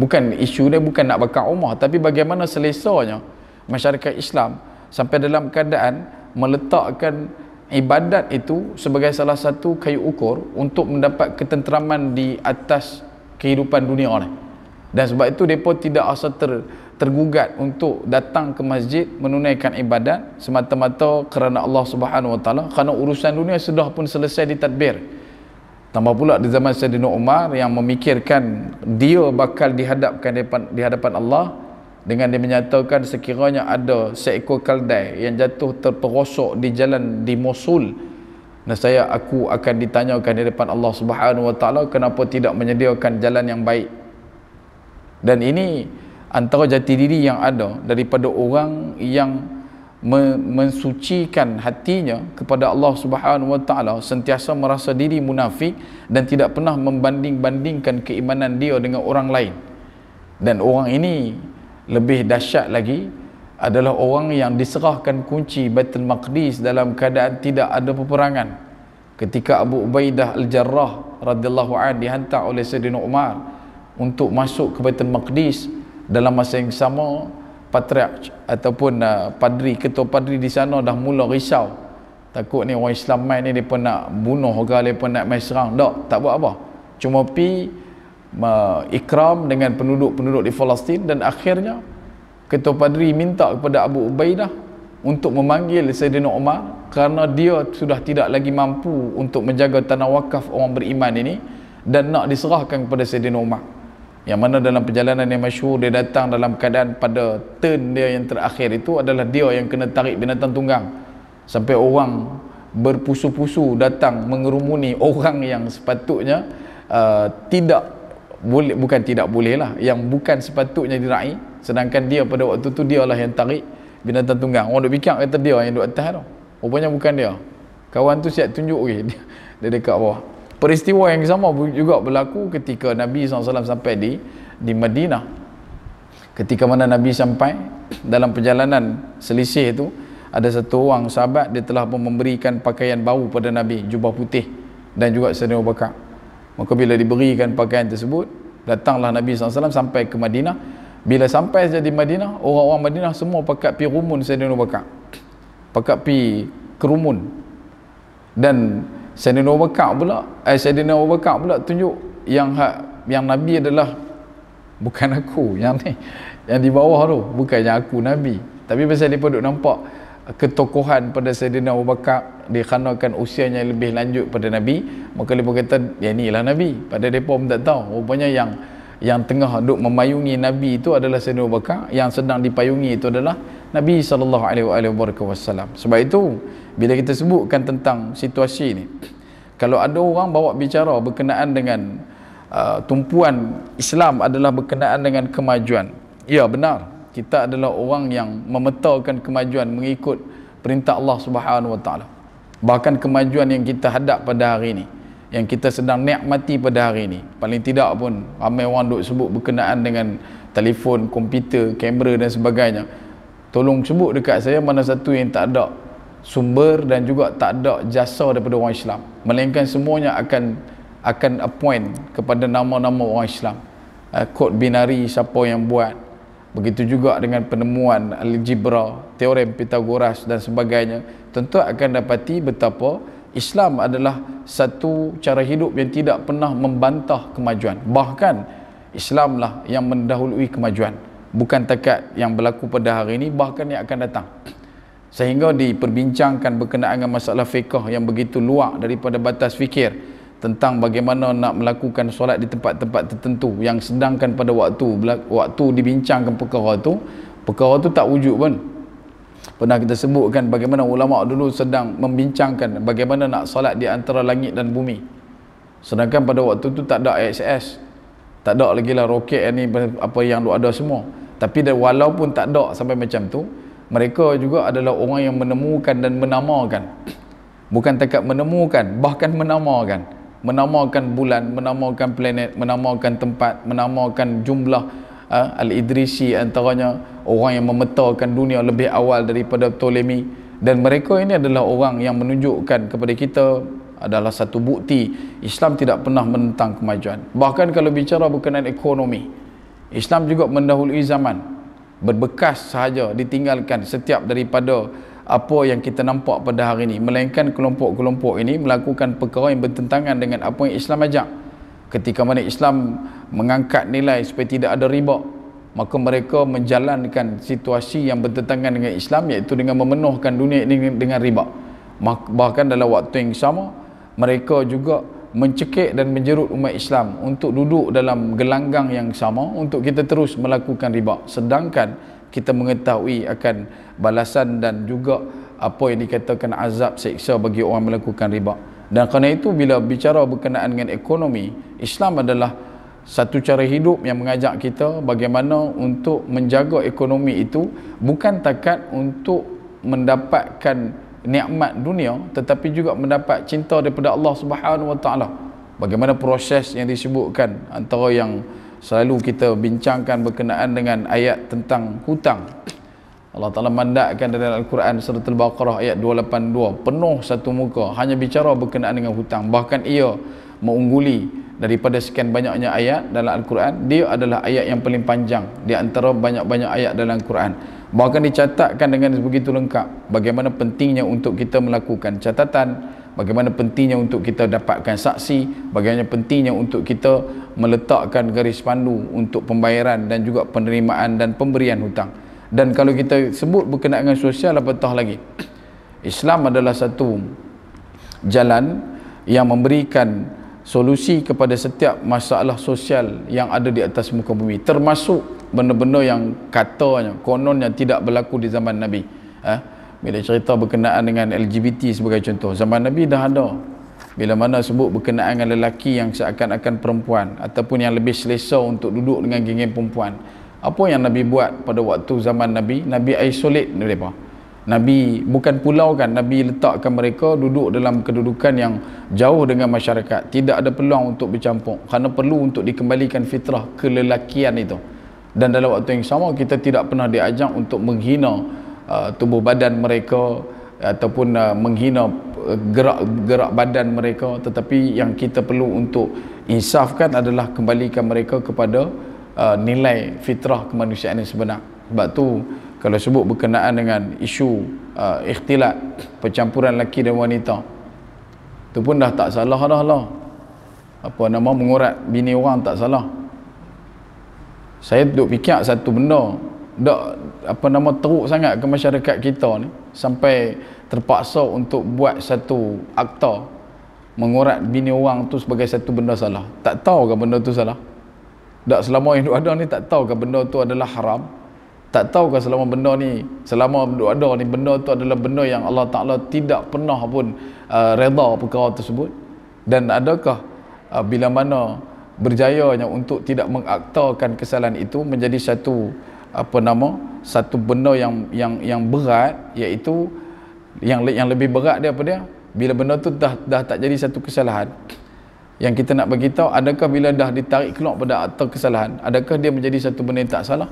bukan isu dia bukan nak bakar rumah tapi bagaimana selesanya masyarakat Islam sampai dalam keadaan meletakkan ibadat itu sebagai salah satu kayu ukur untuk mendapat ketenteraman di atas kehidupan dunia ni. Dan sebab itu depa tidak asal ter, tergugat untuk datang ke masjid menunaikan ibadat semata-mata kerana Allah Subhanahu Wa Taala kerana urusan dunia sudah pun selesai ditadbir. tadbir. Tambah pula di zaman Sayyidina Umar yang memikirkan dia bakal dihadapkan di hadapan Allah dengan dia menyatakan sekiranya ada seekor keldai yang jatuh terperosok di jalan di Mosul nescaya aku akan ditanyakan di hadapan Allah Subhanahu Wa Taala kenapa tidak menyediakan jalan yang baik. Dan ini antara jati diri yang ada daripada orang yang mensucikan hatinya kepada Allah Subhanahu wa taala sentiasa merasa diri munafik dan tidak pernah membanding-bandingkan keimanan dia dengan orang lain dan orang ini lebih dahsyat lagi adalah orang yang diserahkan kunci Baitul Maqdis dalam keadaan tidak ada peperangan ketika Abu Ubaidah Al-Jarrah radhiyallahu an dihantar oleh Saidina Umar untuk masuk ke Baitul Maqdis dalam masa yang sama patriarch ataupun uh, padri ketua padri di sana dah mula risau takut ni orang Islam main ni pun nak bunuh ke depa nak main serang tak tak buat apa cuma pi uh, ikram dengan penduduk-penduduk di Palestin dan akhirnya ketua padri minta kepada Abu Ubaidah untuk memanggil Sayyidina Umar kerana dia sudah tidak lagi mampu untuk menjaga tanah wakaf orang beriman ini dan nak diserahkan kepada Sayyidina Umar yang mana dalam perjalanan yang masyhur dia datang dalam keadaan pada turn dia yang terakhir itu adalah dia yang kena tarik binatang tunggang sampai orang berpusu-pusu datang mengerumuni orang yang sepatutnya uh, tidak boleh bukan tidak boleh lah yang bukan sepatutnya dirai sedangkan dia pada waktu tu dialah yang tarik binatang tunggang orang duk fikir kata dia yang duk atas tu rupanya bukan dia kawan tu siap tunjuk okay, dia dekat bawah peristiwa yang sama juga berlaku ketika Nabi SAW sampai di di Madinah ketika mana Nabi sampai dalam perjalanan selisih itu ada satu orang sahabat dia telah pun memberikan pakaian bau pada Nabi jubah putih dan juga sedia bakar maka bila diberikan pakaian tersebut datanglah Nabi SAW sampai ke Madinah bila sampai saja di Madinah orang-orang Madinah semua pakat pi rumun sedia bakar pakat pi kerumun dan Sayyidina Abu Bakar pula eh, Sayyidina Abu Bakar pula tunjuk yang hak yang Nabi adalah bukan aku yang ni yang di bawah tu bukannya aku Nabi tapi pasal dia duduk nampak ketokohan pada Sayyidina Abu Bakar dikhanakan usianya lebih lanjut pada Nabi maka dia berkata ya inilah Nabi pada dia pun tak tahu rupanya yang yang tengah duduk memayungi Nabi itu adalah Sayyidina Abu Bakar yang sedang dipayungi itu adalah Nabi SAW sebab itu bila kita sebutkan tentang situasi ni kalau ada orang bawa bicara berkenaan dengan uh, tumpuan Islam adalah berkenaan dengan kemajuan ya benar kita adalah orang yang memetakan kemajuan mengikut perintah Allah Subhanahu Wa bahkan kemajuan yang kita hadap pada hari ini yang kita sedang nikmati pada hari ini paling tidak pun ramai orang duduk sebut berkenaan dengan telefon, komputer, kamera dan sebagainya tolong sebut dekat saya mana satu yang tak ada sumber dan juga tak ada jasa daripada orang Islam melainkan semuanya akan akan appoint kepada nama-nama orang Islam uh, kod binari siapa yang buat begitu juga dengan penemuan algebra teorem Pythagoras dan sebagainya tentu akan dapati betapa Islam adalah satu cara hidup yang tidak pernah membantah kemajuan bahkan Islamlah yang mendahului kemajuan bukan takat yang berlaku pada hari ini bahkan yang akan datang sehingga diperbincangkan berkenaan dengan masalah fiqah yang begitu luak daripada batas fikir tentang bagaimana nak melakukan solat di tempat-tempat tertentu yang sedangkan pada waktu waktu dibincangkan perkara itu, perkara itu tak wujud pun pernah kita sebutkan bagaimana ulama dulu sedang membincangkan bagaimana nak solat di antara langit dan bumi sedangkan pada waktu itu tak ada ISS tak ada lagi lah roket ini apa yang ada semua tapi walaupun tak ada sampai macam tu mereka juga adalah orang yang menemukan dan menamakan bukan takat menemukan bahkan menamakan menamakan bulan menamakan planet menamakan tempat menamakan jumlah uh, al-idrisi antaranya orang yang memetakan dunia lebih awal daripada Ptolemy dan mereka ini adalah orang yang menunjukkan kepada kita adalah satu bukti Islam tidak pernah menentang kemajuan bahkan kalau bicara berkenaan ekonomi Islam juga mendahului zaman berbekas sahaja ditinggalkan setiap daripada apa yang kita nampak pada hari ini melainkan kelompok-kelompok ini melakukan perkara yang bertentangan dengan apa yang Islam ajak ketika mana Islam mengangkat nilai supaya tidak ada riba maka mereka menjalankan situasi yang bertentangan dengan Islam iaitu dengan memenuhkan dunia ini dengan riba bahkan dalam waktu yang sama mereka juga mencekik dan menjerut umat Islam untuk duduk dalam gelanggang yang sama untuk kita terus melakukan riba sedangkan kita mengetahui akan balasan dan juga apa yang dikatakan azab seksa bagi orang melakukan riba dan kerana itu bila bicara berkenaan dengan ekonomi Islam adalah satu cara hidup yang mengajak kita bagaimana untuk menjaga ekonomi itu bukan takat untuk mendapatkan nikmat dunia tetapi juga mendapat cinta daripada Allah Subhanahu Wa Taala. Bagaimana proses yang disebutkan antara yang selalu kita bincangkan berkenaan dengan ayat tentang hutang. Allah Taala mandatkan dalam Al-Quran surah Al-Baqarah ayat 282 penuh satu muka hanya bicara berkenaan dengan hutang. Bahkan ia mengungguli daripada sekian banyaknya ayat dalam Al-Quran, dia adalah ayat yang paling panjang di antara banyak-banyak ayat dalam Al-Quran bahkan dicatatkan dengan begitu lengkap bagaimana pentingnya untuk kita melakukan catatan bagaimana pentingnya untuk kita dapatkan saksi bagaimana pentingnya untuk kita meletakkan garis pandu untuk pembayaran dan juga penerimaan dan pemberian hutang dan kalau kita sebut berkenaan dengan sosial apatah lagi Islam adalah satu jalan yang memberikan solusi kepada setiap masalah sosial yang ada di atas muka bumi termasuk benda-benda yang katanya kononnya tidak berlaku di zaman Nabi eh? bila cerita berkenaan dengan LGBT sebagai contoh zaman Nabi dah ada bila mana sebut berkenaan dengan lelaki yang seakan-akan perempuan ataupun yang lebih selesa untuk duduk dengan geng-geng perempuan apa yang Nabi buat pada waktu zaman Nabi Nabi isolate mereka Nabi bukan pulau kan Nabi letakkan mereka duduk dalam kedudukan yang jauh dengan masyarakat tidak ada peluang untuk bercampur kerana perlu untuk dikembalikan fitrah kelelakian itu dan dalam waktu yang sama kita tidak pernah diajak untuk menghina uh, tubuh badan mereka ataupun uh, menghina gerak-gerak uh, badan mereka tetapi yang kita perlu untuk insafkan adalah kembalikan mereka kepada uh, nilai fitrah kemanusiaan yang sebenar sebab tu kalau sebut berkenaan dengan isu uh, ikhtilat percampuran lelaki dan wanita tu pun dah tak salah dah lah apa nama mengurat bini orang tak salah saya duduk fikir satu benda tak apa nama teruk sangat ke masyarakat kita ni sampai terpaksa untuk buat satu akta mengurat bini orang tu sebagai satu benda salah tak tahu ke benda tu salah tak selama yang duduk ada ni tak tahu ke benda tu adalah haram tak tahu ke selama benda ni selama duduk ada ni benda tu adalah benda yang Allah Ta'ala tidak pernah pun uh, reda perkara tersebut dan adakah uh, bila mana berjayanya untuk tidak mengaktakan kesalahan itu menjadi satu apa nama satu benda yang yang yang berat iaitu yang yang lebih berat dia apa dia bila benda tu dah dah tak jadi satu kesalahan yang kita nak bagi tahu adakah bila dah ditarik keluar pada akta kesalahan adakah dia menjadi satu benda yang tak salah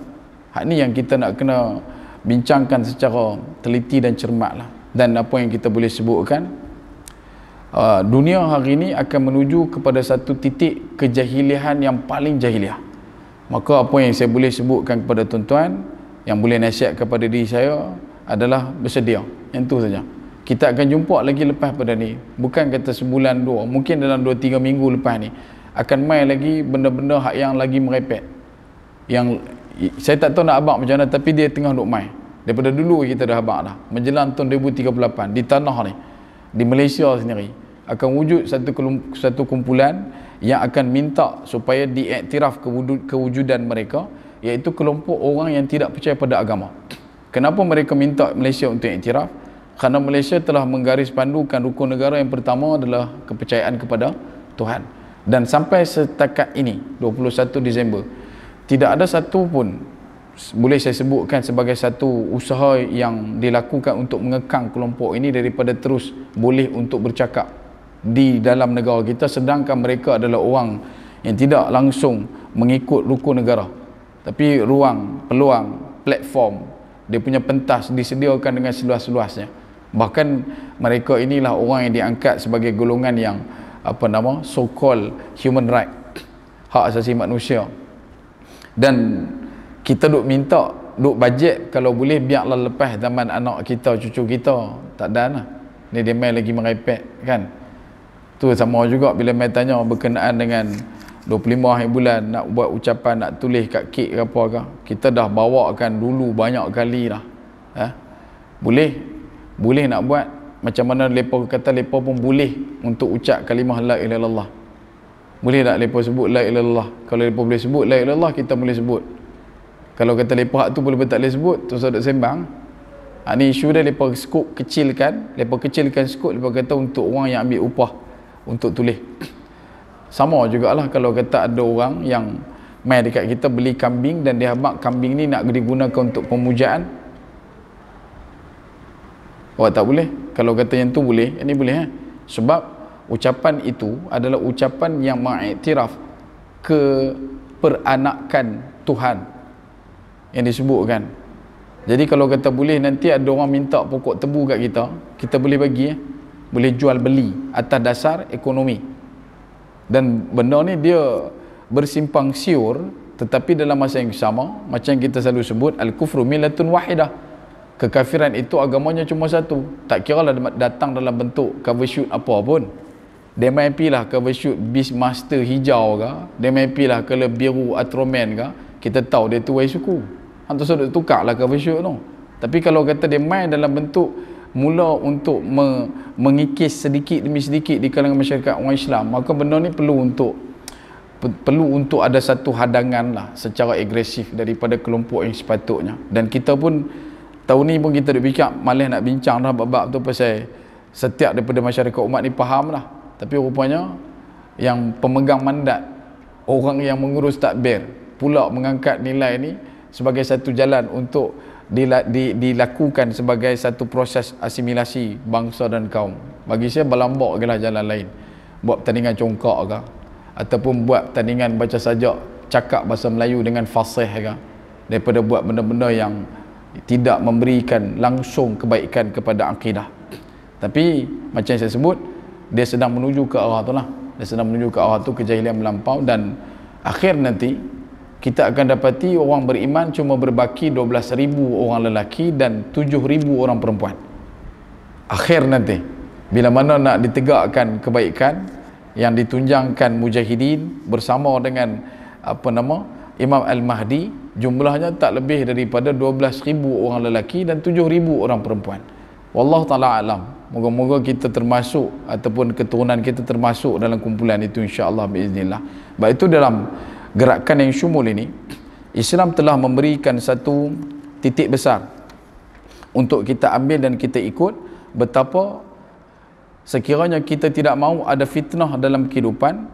hak ni yang kita nak kena bincangkan secara teliti dan cermat lah dan apa yang kita boleh sebutkan Ah, dunia hari ini akan menuju kepada satu titik kejahilihan yang paling jahiliah. Maka apa yang saya boleh sebutkan kepada tuan-tuan yang boleh nasihat kepada diri saya adalah bersedia. Yang itu saja. Kita akan jumpa lagi lepas pada ni. Bukan kata sebulan dua. Mungkin dalam dua tiga minggu lepas ni. Akan main lagi benda-benda hak yang lagi merepek. Yang saya tak tahu nak abang macam mana tapi dia tengah duk main. Daripada dulu kita dah abang dah. Menjelang tahun 2038 di tanah ni di Malaysia sendiri akan wujud satu satu kumpulan yang akan minta supaya diiktiraf kewujudan mereka iaitu kelompok orang yang tidak percaya pada agama. Kenapa mereka minta Malaysia untuk iktiraf? Kerana Malaysia telah menggaris pandukan rukun negara yang pertama adalah kepercayaan kepada Tuhan. Dan sampai setakat ini, 21 Disember, tidak ada satu pun boleh saya sebutkan sebagai satu usaha yang dilakukan untuk mengekang kelompok ini daripada terus boleh untuk bercakap di dalam negara kita sedangkan mereka adalah orang yang tidak langsung mengikut rukun negara tapi ruang, peluang, platform dia punya pentas disediakan dengan seluas-luasnya bahkan mereka inilah orang yang diangkat sebagai golongan yang apa nama so-called human right hak asasi manusia dan kita duk minta duk bajet kalau boleh biarlah lepas zaman anak kita cucu kita tak ada lah ni dia main lagi merepek kan tu sama juga bila main tanya berkenaan dengan 25 hari bulan nak buat ucapan nak tulis kat kek ke apa ke kita dah bawakan dulu banyak kali lah ha? boleh boleh nak buat macam mana lepo kata lepo pun boleh untuk ucap kalimah la ilallah boleh tak lepo sebut la ilallah kalau lepo boleh sebut la ilallah kita boleh sebut kalau kata lepak tu boleh tak boleh sebut tu saya sembang ha, ni isu dia lepak skop kecilkan lepak kecilkan skop lepak kata untuk orang yang ambil upah untuk tulis sama jugalah kalau kata ada orang yang mai dekat kita beli kambing dan dia habak kambing ni nak digunakan untuk pemujaan oh tak boleh kalau kata yang tu boleh yang eh, ni boleh eh? sebab ucapan itu adalah ucapan yang mengiktiraf ke peranakan Tuhan yang disebutkan jadi kalau kata boleh nanti ada orang minta pokok tebu kat kita kita boleh bagi eh? boleh jual beli atas dasar ekonomi dan benda ni dia bersimpang siur tetapi dalam masa yang sama macam kita selalu sebut al-kufru milatun wahidah kekafiran itu agamanya cuma satu tak kira lah datang dalam bentuk cover shoot apa pun dia main lah cover shoot Beastmaster hijau ke dia main lah kalau biru Atroman ke kita tahu dia tuai suku Hang tu sudah tukarlah cover shoot tu. Tapi kalau kata dia main dalam bentuk mula untuk me- mengikis sedikit demi sedikit di kalangan masyarakat orang Islam, maka benda ni perlu untuk perlu untuk ada satu hadangan lah secara agresif daripada kelompok yang sepatutnya dan kita pun tahun ni pun kita duduk bincang malah nak bincang dah bab-bab tu pasal setiap daripada masyarakat umat ni faham lah tapi rupanya yang pemegang mandat orang yang mengurus takbir pula mengangkat nilai ni sebagai satu jalan untuk dilakukan sebagai satu proses asimilasi bangsa dan kaum. Bagi saya berlambak gelah jalan lain. Buat pertandingan congkak ke ataupun buat pertandingan baca saja cakap bahasa Melayu dengan fasih ke daripada buat benda-benda yang tidak memberikan langsung kebaikan kepada akidah. Tapi macam saya sebut dia sedang menuju ke arah tu lah. Dia sedang menuju ke arah tu kejahilan melampau dan akhir nanti kita akan dapati orang beriman cuma berbaki 12,000 orang lelaki dan 7,000 orang perempuan akhir nanti bila mana nak ditegakkan kebaikan yang ditunjangkan mujahidin bersama dengan apa nama Imam Al-Mahdi jumlahnya tak lebih daripada 12,000 orang lelaki dan 7,000 orang perempuan Wallah ta'ala alam Moga-moga kita termasuk ataupun keturunan kita termasuk dalam kumpulan itu insyaAllah biiznillah. Baik itu dalam gerakan yang syumul ini Islam telah memberikan satu titik besar untuk kita ambil dan kita ikut betapa sekiranya kita tidak mahu ada fitnah dalam kehidupan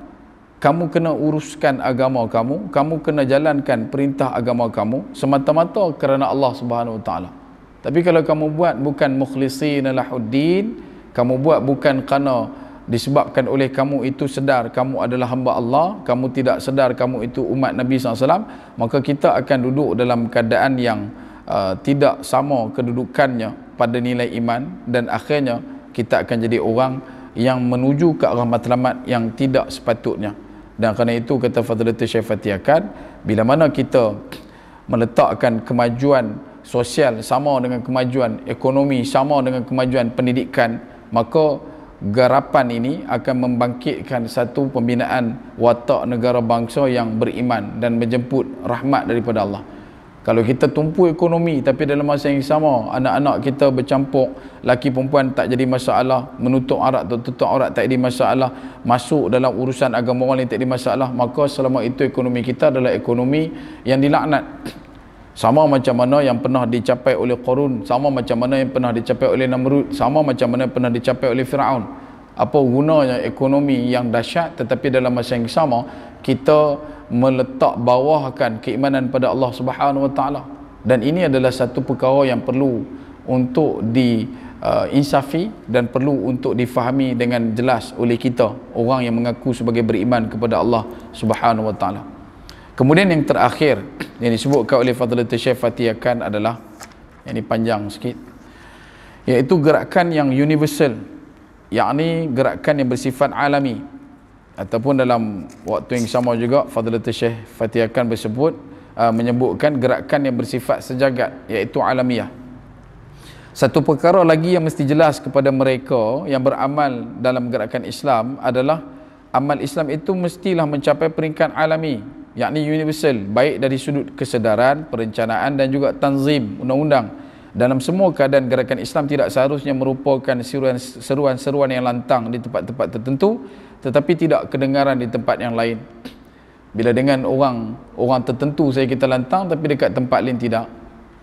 kamu kena uruskan agama kamu kamu kena jalankan perintah agama kamu semata-mata kerana Allah Subhanahu Wa Taala tapi kalau kamu buat bukan mukhlisin lahuddin kamu buat bukan kerana disebabkan oleh kamu itu sedar kamu adalah hamba Allah kamu tidak sedar kamu itu umat Nabi SAW maka kita akan duduk dalam keadaan yang uh, tidak sama kedudukannya pada nilai iman dan akhirnya kita akan jadi orang yang menuju ke arah matlamat yang tidak sepatutnya dan kerana itu kata Fadlata Syekh Fatih Akan bila mana kita meletakkan kemajuan sosial sama dengan kemajuan ekonomi sama dengan kemajuan pendidikan maka garapan ini akan membangkitkan satu pembinaan watak negara bangsa yang beriman dan menjemput rahmat daripada Allah. Kalau kita tumpu ekonomi tapi dalam masa yang sama anak-anak kita bercampur, laki perempuan tak jadi masalah, menutup arak atau tutup arak tak jadi masalah, masuk dalam urusan agama orang tak jadi masalah, maka selama itu ekonomi kita adalah ekonomi yang dilaknat sama macam mana yang pernah dicapai oleh Qarun sama macam mana yang pernah dicapai oleh Namrud sama macam mana yang pernah dicapai oleh Firaun apa gunanya ekonomi yang dahsyat tetapi dalam masa yang sama kita meletak bawahkan keimanan pada Allah Subhanahu Wa Taala dan ini adalah satu perkara yang perlu untuk di uh, insafi dan perlu untuk difahami dengan jelas oleh kita orang yang mengaku sebagai beriman kepada Allah Subhanahu Wa Taala Kemudian yang terakhir yang disebutkan oleh Fadlatul Syekh Fatih Akan adalah yang ini panjang sikit iaitu gerakan yang universal yakni gerakan yang bersifat alami ataupun dalam waktu yang sama juga Fadlatul Syekh Fatih Akan bersebut uh, menyebutkan gerakan yang bersifat sejagat iaitu alamiah satu perkara lagi yang mesti jelas kepada mereka yang beramal dalam gerakan Islam adalah amal Islam itu mestilah mencapai peringkat alami yakni universal baik dari sudut kesedaran, perencanaan dan juga tanzim undang-undang. Dalam semua keadaan gerakan Islam tidak seharusnya merupakan seruan-seruan yang lantang di tempat-tempat tertentu tetapi tidak kedengaran di tempat yang lain. Bila dengan orang orang tertentu saya kita lantang tapi dekat tempat lain tidak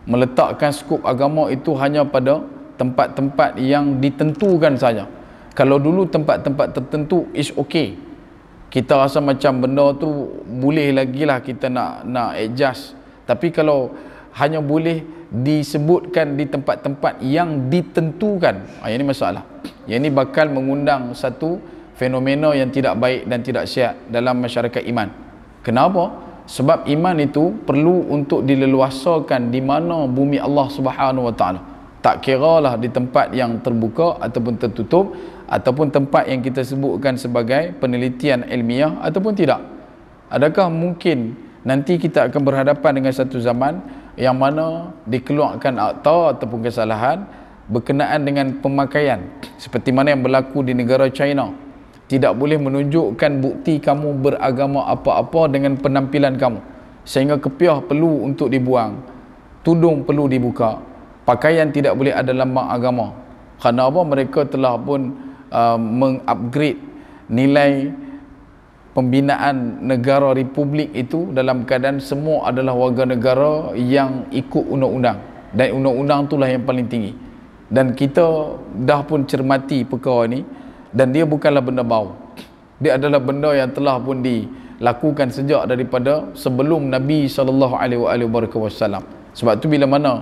meletakkan skop agama itu hanya pada tempat-tempat yang ditentukan saja. Kalau dulu tempat-tempat tertentu is okay kita rasa macam benda tu boleh lagi lah kita nak nak adjust tapi kalau hanya boleh disebutkan di tempat-tempat yang ditentukan ha, ini masalah yang ini bakal mengundang satu fenomena yang tidak baik dan tidak sihat dalam masyarakat iman kenapa? sebab iman itu perlu untuk dileluasakan di mana bumi Allah subhanahu wa ta'ala tak kira lah di tempat yang terbuka ataupun tertutup ataupun tempat yang kita sebutkan sebagai penelitian ilmiah ataupun tidak adakah mungkin nanti kita akan berhadapan dengan satu zaman yang mana dikeluarkan akta ataupun kesalahan berkenaan dengan pemakaian seperti mana yang berlaku di negara China tidak boleh menunjukkan bukti kamu beragama apa-apa dengan penampilan kamu sehingga kepiah perlu untuk dibuang tudung perlu dibuka pakaian tidak boleh ada lambang agama kerana apa mereka telah pun Uh, mengupgrade nilai pembinaan negara republik itu dalam keadaan semua adalah warga negara yang ikut undang-undang dan undang-undang itulah yang paling tinggi dan kita dah pun cermati perkara ini dan dia bukanlah benda bau dia adalah benda yang telah pun dilakukan sejak daripada sebelum Nabi SAW sebab tu bila mana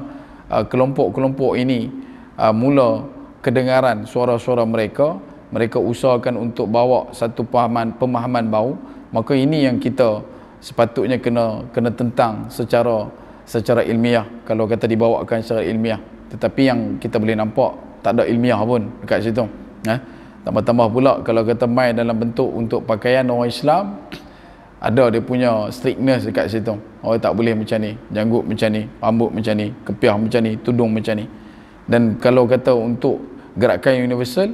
uh, kelompok-kelompok ini uh, mula kedengaran suara-suara mereka mereka usahakan untuk bawa satu pemahaman pemahaman bau maka ini yang kita sepatutnya kena kena tentang secara secara ilmiah kalau kata dibawakan secara ilmiah tetapi yang kita boleh nampak tak ada ilmiah pun dekat situ eh? tambah-tambah pula kalau kata mai dalam bentuk untuk pakaian orang Islam ada dia punya strictness dekat situ orang tak boleh macam ni janggut macam ni rambut macam ni kepiah macam ni tudung macam ni dan kalau kata untuk gerakan universal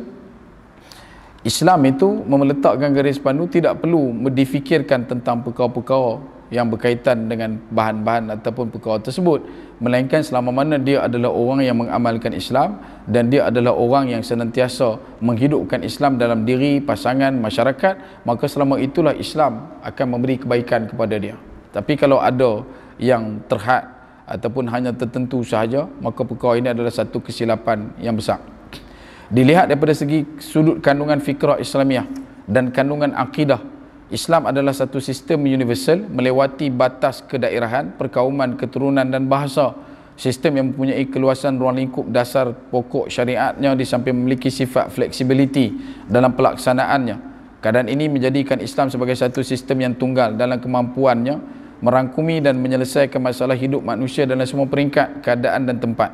Islam itu memeletakkan garis pandu tidak perlu difikirkan tentang perkara-perkara yang berkaitan dengan bahan-bahan ataupun perkara tersebut melainkan selama mana dia adalah orang yang mengamalkan Islam dan dia adalah orang yang senantiasa menghidupkan Islam dalam diri, pasangan, masyarakat maka selama itulah Islam akan memberi kebaikan kepada dia tapi kalau ada yang terhad ataupun hanya tertentu sahaja maka perkara ini adalah satu kesilapan yang besar Dilihat daripada segi sudut kandungan fikrah Islamiah dan kandungan akidah, Islam adalah satu sistem universal melewati batas kedaerahan, perkauman, keturunan dan bahasa. Sistem yang mempunyai keluasan ruang lingkup dasar pokok syariatnya di samping memiliki sifat fleksibiliti dalam pelaksanaannya. Keadaan ini menjadikan Islam sebagai satu sistem yang tunggal dalam kemampuannya merangkumi dan menyelesaikan masalah hidup manusia dalam semua peringkat, keadaan dan tempat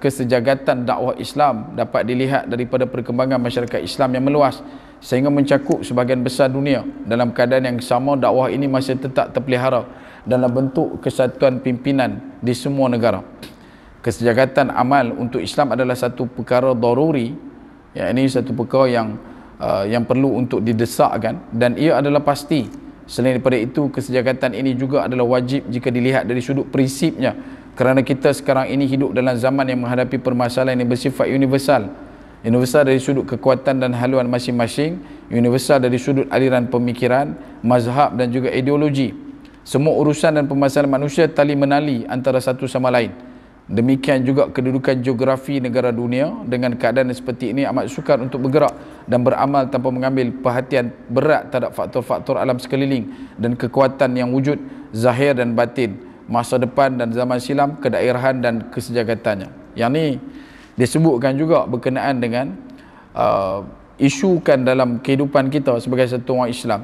kesejagatan dakwah Islam dapat dilihat daripada perkembangan masyarakat Islam yang meluas sehingga mencakup sebahagian besar dunia dalam keadaan yang sama dakwah ini masih tetap terpelihara dalam bentuk kesatuan pimpinan di semua negara kesejagatan amal untuk Islam adalah satu perkara daruri yang ini satu perkara yang uh, yang perlu untuk didesakkan dan ia adalah pasti selain daripada itu kesejagatan ini juga adalah wajib jika dilihat dari sudut prinsipnya kerana kita sekarang ini hidup dalam zaman yang menghadapi permasalahan yang bersifat universal universal dari sudut kekuatan dan haluan masing-masing universal dari sudut aliran pemikiran mazhab dan juga ideologi semua urusan dan permasalahan manusia tali menali antara satu sama lain demikian juga kedudukan geografi negara dunia dengan keadaan seperti ini amat sukar untuk bergerak dan beramal tanpa mengambil perhatian berat terhadap faktor-faktor alam sekeliling dan kekuatan yang wujud zahir dan batin masa depan dan zaman silam kedaerahan dan kesejagatannya yang ni disebutkan juga berkenaan dengan uh, kan dalam kehidupan kita sebagai satu orang Islam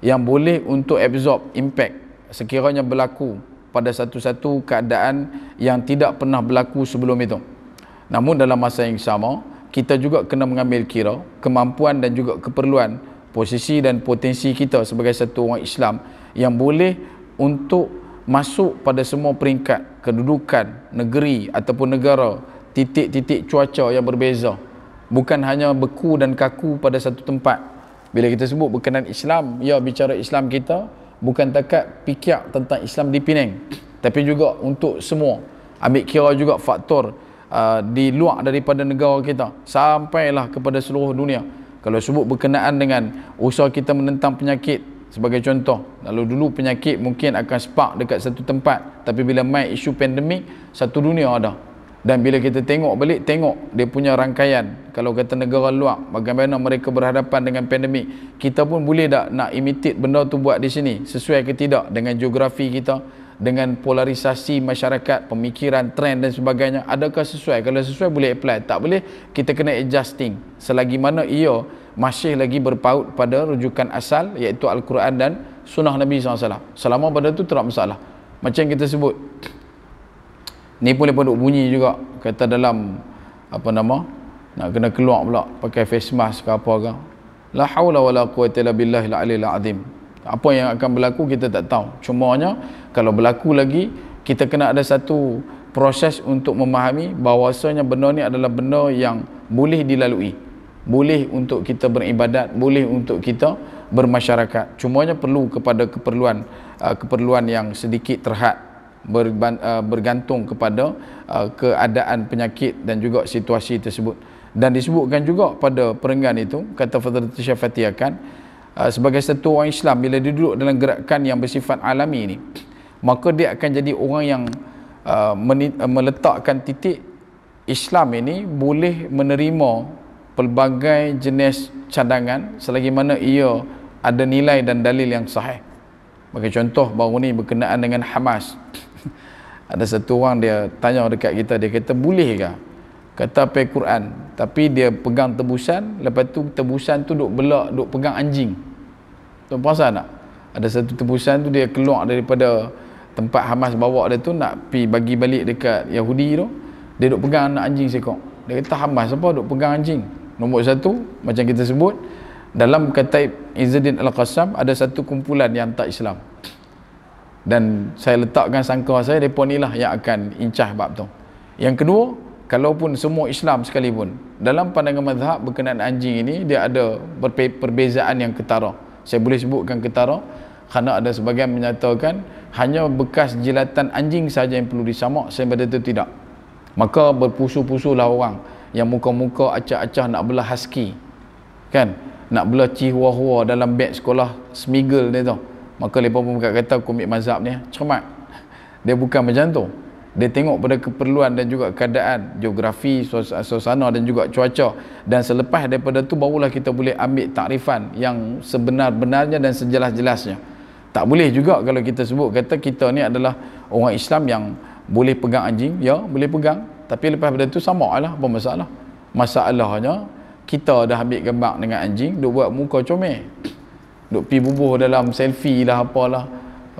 yang boleh untuk absorb impact sekiranya berlaku pada satu-satu keadaan yang tidak pernah berlaku sebelum itu namun dalam masa yang sama kita juga kena mengambil kira kemampuan dan juga keperluan posisi dan potensi kita sebagai satu orang Islam yang boleh untuk masuk pada semua peringkat kedudukan negeri ataupun negara titik-titik cuaca yang berbeza bukan hanya beku dan kaku pada satu tempat bila kita sebut berkenaan Islam ya bicara Islam kita bukan takat fikir tentang Islam di Penang tapi juga untuk semua ambil kira juga faktor uh, di luar daripada negara kita sampailah kepada seluruh dunia kalau sebut berkenaan dengan usaha kita menentang penyakit sebagai contoh lalu dulu penyakit mungkin akan spark dekat satu tempat tapi bila mai isu pandemik satu dunia ada dan bila kita tengok balik tengok dia punya rangkaian kalau kata negara luar bagaimana mereka berhadapan dengan pandemik kita pun boleh tak nak imitate benda tu buat di sini sesuai ke tidak dengan geografi kita dengan polarisasi masyarakat, pemikiran, trend dan sebagainya. Adakah sesuai? Kalau sesuai boleh apply, tak boleh kita kena adjusting. Selagi mana ia masih lagi berpaut pada rujukan asal iaitu Al-Quran dan sunnah Nabi SAW. Selama pada itu tak masalah. Macam kita sebut. Ni boleh lepas bunyi juga. Kata dalam apa nama? Nak kena keluar pula pakai face mask ke apa ke. La hawla wa la quwata illa billahil aliyil azim apa yang akan berlaku kita tak tahu cumanya kalau berlaku lagi kita kena ada satu proses untuk memahami bahawasanya benda ni adalah benda yang boleh dilalui boleh untuk kita beribadat boleh untuk kita bermasyarakat cumanya perlu kepada keperluan uh, keperluan yang sedikit terhad uh, bergantung kepada uh, keadaan penyakit dan juga situasi tersebut dan disebutkan juga pada perenggan itu kata Fadhil Syafati akan Ah, sebagai satu orang Islam bila dia duduk dalam gerakan yang bersifat alami ini maka dia akan jadi orang yang uh, uh, meletakkan titik Islam ini boleh menerima pelbagai jenis cadangan selagi mana ia ada nilai dan dalil yang sahih bagi contoh baru ni berkenaan dengan Hamas ada satu orang dia tanya dekat kita dia kata boleh ke kata pakai Quran tapi dia pegang tebusan lepas tu tebusan tu duk belak duk pegang anjing Tuan puasan tak? Ada satu tebusan tu dia keluar daripada tempat Hamas bawa dia tu nak pi bagi balik dekat Yahudi tu. Dia duk pegang anak anjing sekok. Dia kata Hamas apa duk pegang anjing. Nombor satu, macam kita sebut, dalam kata Izzuddin Al-Qassam ada satu kumpulan yang tak Islam. Dan saya letakkan sangka saya, mereka ni lah yang akan incah bab tu. Yang kedua, kalaupun semua Islam sekalipun, dalam pandangan mazhab berkenaan anjing ini, dia ada perbezaan yang ketara saya boleh sebutkan ketara kerana ada sebagian menyatakan hanya bekas jilatan anjing saja yang perlu disamak sebab itu tidak maka berpusu-pusulah orang yang muka-muka acah-acah nak belah husky kan nak belah chihuahua dalam beg sekolah smiggle dia tu maka lepas pun kata komik mazhab ni cermat dia bukan macam tu dia tengok pada keperluan dan juga keadaan geografi, suasana dan juga cuaca dan selepas daripada tu barulah kita boleh ambil takrifan yang sebenar-benarnya dan sejelas-jelasnya tak boleh juga kalau kita sebut kata kita ni adalah orang Islam yang boleh pegang anjing, ya boleh pegang tapi lepas daripada tu sama lah apa masalah masalahnya kita dah ambil gambar dengan anjing duk buat muka comel duk pi bubuh dalam selfie lah apalah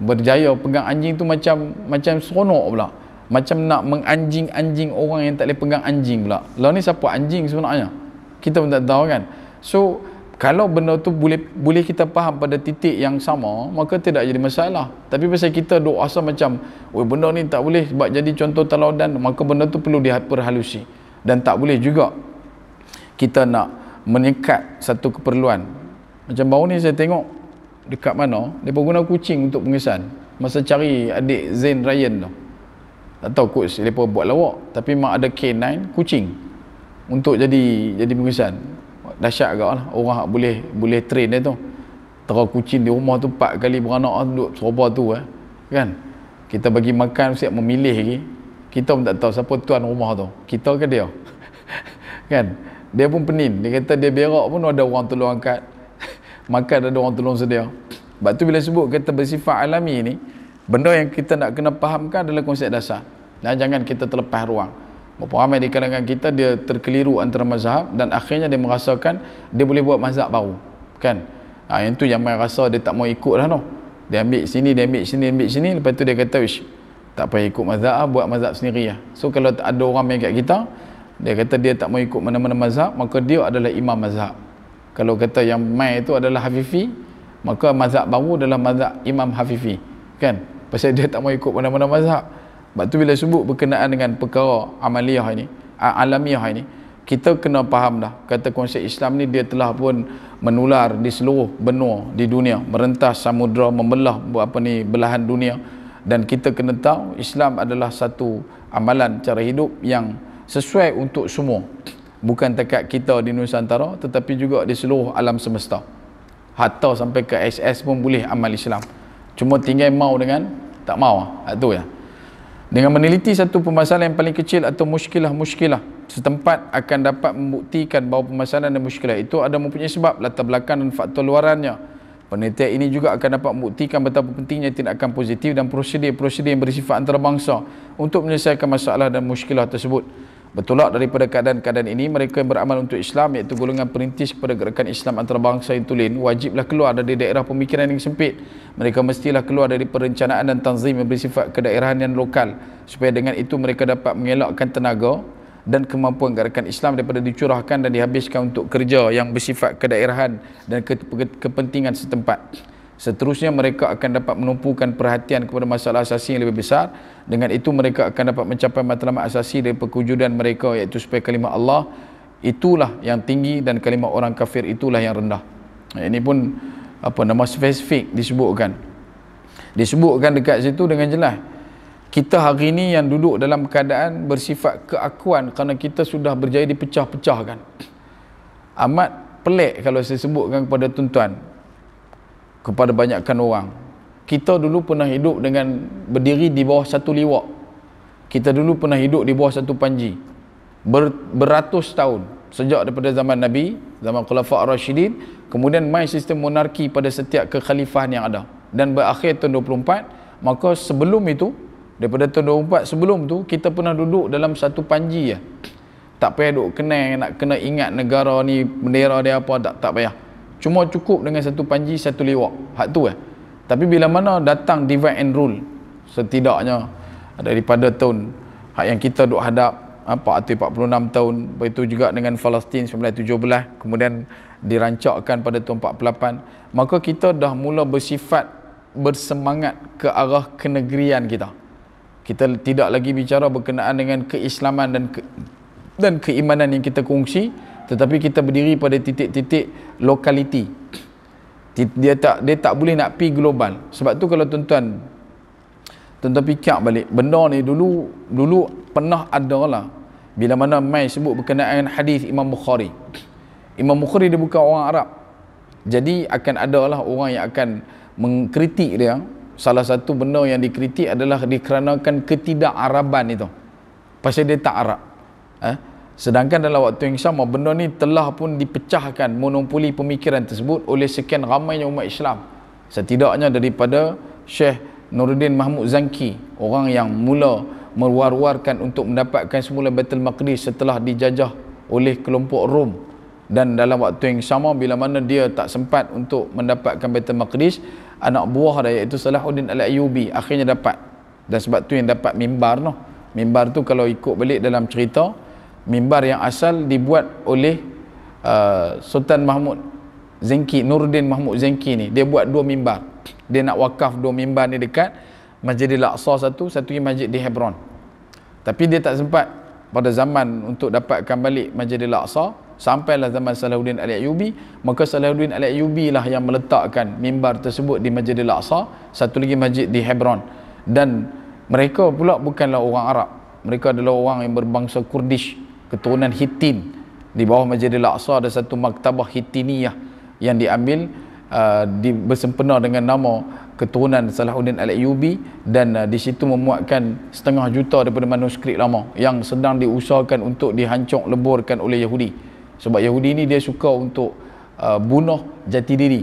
berjaya pegang anjing tu macam macam seronok pula macam nak menganjing-anjing orang yang tak boleh pegang anjing pula. Lah ni siapa anjing sebenarnya? Kita pun tak tahu kan. So kalau benda tu boleh boleh kita faham pada titik yang sama, maka tidak jadi masalah. Tapi pasal kita doa asal macam, "Oi, benda ni tak boleh sebab jadi contoh teladan, maka benda tu perlu diperhalusi." Dan tak boleh juga kita nak menyekat satu keperluan. Macam baru ni saya tengok dekat mana, depa guna kucing untuk pengesan masa cari adik Zain Ryan tu tak tahu dia mereka buat lawak tapi mak ada K9 kucing untuk jadi jadi pengisian dahsyat agak lah orang boleh boleh train dia tu terus kucing di rumah tu 4 kali beranak duduk serba tu eh. kan kita bagi makan siap memilih lagi kita pun tak tahu siapa tuan rumah tu kita ke dia kan dia pun penin dia kata dia berak pun ada orang tolong angkat makan ada orang tolong sedia sebab tu bila sebut kata bersifat alami ni Benda yang kita nak kena fahamkan adalah konsep dasar. Dan jangan kita terlepas ruang. Berapa ramai di kalangan kita dia terkeliru antara mazhab dan akhirnya dia merasakan dia boleh buat mazhab baru. Kan? Ha, yang tu yang main rasa dia tak mau ikut lah no. Dia ambil sini, dia ambil sini, dia ambil sini. Lepas tu dia kata, wish, tak payah ikut mazhab lah, buat mazhab sendiri lah. So kalau ada orang main kat kita, dia kata dia tak mau ikut mana-mana mazhab, maka dia adalah imam mazhab. Kalau kata yang main itu adalah Hafifi, maka mazhab baru adalah mazhab imam Hafifi. Kan? pasal dia tak mau ikut mana-mana mazhab sebab tu bila sebut berkenaan dengan perkara amaliyah ini alamiah ini kita kena faham dah kata konsep Islam ni dia telah pun menular di seluruh benua di dunia merentas samudra membelah apa ni belahan dunia dan kita kena tahu Islam adalah satu amalan cara hidup yang sesuai untuk semua bukan dekat kita di Nusantara tetapi juga di seluruh alam semesta hatta sampai ke SS pun boleh amal Islam cuma tinggal mau dengan tak mau itu lah. ya dengan meneliti satu permasalahan yang paling kecil atau muskilah-muskilah setempat akan dapat membuktikan bahawa permasalahan dan muskilah itu ada mempunyai sebab latar belakang dan faktor luarannya penelitian ini juga akan dapat membuktikan betapa pentingnya tindakan positif dan prosedur-prosedur yang bersifat antarabangsa untuk menyelesaikan masalah dan muskilah tersebut Bertolak daripada keadaan-keadaan ini, mereka yang beramal untuk Islam iaitu golongan perintis kepada gerakan Islam antarabangsa yang tulen wajiblah keluar dari daerah pemikiran yang sempit. Mereka mestilah keluar dari perencanaan dan tanzim yang bersifat kedaerahan yang lokal supaya dengan itu mereka dapat mengelakkan tenaga dan kemampuan gerakan Islam daripada dicurahkan dan dihabiskan untuk kerja yang bersifat kedaerahan dan kepentingan setempat seterusnya mereka akan dapat menumpukan perhatian kepada masalah asasi yang lebih besar dengan itu mereka akan dapat mencapai matlamat asasi dari perkujudan mereka iaitu supaya kalimah Allah itulah yang tinggi dan kalimah orang kafir itulah yang rendah ini pun apa nama spesifik disebutkan disebutkan dekat situ dengan jelas kita hari ini yang duduk dalam keadaan bersifat keakuan kerana kita sudah berjaya dipecah-pecahkan amat pelik kalau saya sebutkan kepada tuan-tuan kepada banyakkan orang kita dulu pernah hidup dengan berdiri di bawah satu liwak kita dulu pernah hidup di bawah satu panji Ber, beratus tahun sejak daripada zaman Nabi zaman Khulafat Rashidin kemudian main sistem monarki pada setiap kekhalifahan yang ada dan berakhir tahun 24 maka sebelum itu daripada tahun 24 sebelum tu kita pernah duduk dalam satu panji ya tak payah duk kenal nak kena ingat negara ni bendera dia apa tak tak payah cuma cukup dengan satu panji satu liwak hak tu eh tapi bila mana datang divide and rule setidaknya daripada tahun hak yang kita duk hadap 446 tahun begitu juga dengan Palestin 1917 kemudian dirancakkan pada tahun 48 maka kita dah mula bersifat bersemangat ke arah Kenegrian kita kita tidak lagi bicara berkenaan dengan keislaman dan ke, dan keimanan yang kita kongsi tetapi kita berdiri pada titik-titik lokaliti dia tak dia tak boleh nak pi global sebab tu kalau tuan-tuan tuan-tuan fikir balik benda ni dulu dulu pernah ada lah bila mana mai sebut berkenaan hadis Imam Bukhari Imam Bukhari dia bukan orang Arab jadi akan ada lah orang yang akan mengkritik dia salah satu benda yang dikritik adalah dikarenakan ketidak Araban itu pasal dia tak Arab eh? Sedangkan dalam waktu yang sama benda ni telah pun dipecahkan monopoli pemikiran tersebut oleh sekian ramainya umat Islam. Setidaknya daripada Syekh Nuruddin Mahmud Zanki, orang yang mula meruar-ruarkan untuk mendapatkan semula Baitul Maqdis setelah dijajah oleh kelompok Rom. Dan dalam waktu yang sama bila mana dia tak sempat untuk mendapatkan Baitul Maqdis, anak buah dia iaitu Salahuddin Al-Ayyubi akhirnya dapat. Dan sebab tu yang dapat mimbar noh. Mimbar tu kalau ikut balik dalam cerita mimbar yang asal dibuat oleh uh, Sultan Mahmud Zengki Nurdin Mahmud Zengki ni dia buat dua mimbar dia nak wakaf dua mimbar ni dekat Masjidil Aqsa satu satu lagi masjid di Hebron tapi dia tak sempat pada zaman untuk dapatkan balik Masjidil Aqsa sampailah zaman Salahuddin Ali Ayyubi maka Salahuddin Ali Ayyubi lah yang meletakkan mimbar tersebut di Masjidil Aqsa satu lagi masjid di Hebron dan mereka pula bukanlah orang Arab mereka adalah orang yang berbangsa Kurdish keturunan Hittin di bawah Masjid Al-Aqsa ada satu maktabah Hittiniyah yang diambil uh, di, bersempena dengan nama keturunan Salahuddin Al-Ayyubi dan uh, di situ memuatkan setengah juta daripada manuskrip lama yang sedang diusahakan untuk dihancur leburkan oleh Yahudi sebab Yahudi ni dia suka untuk uh, bunuh jati diri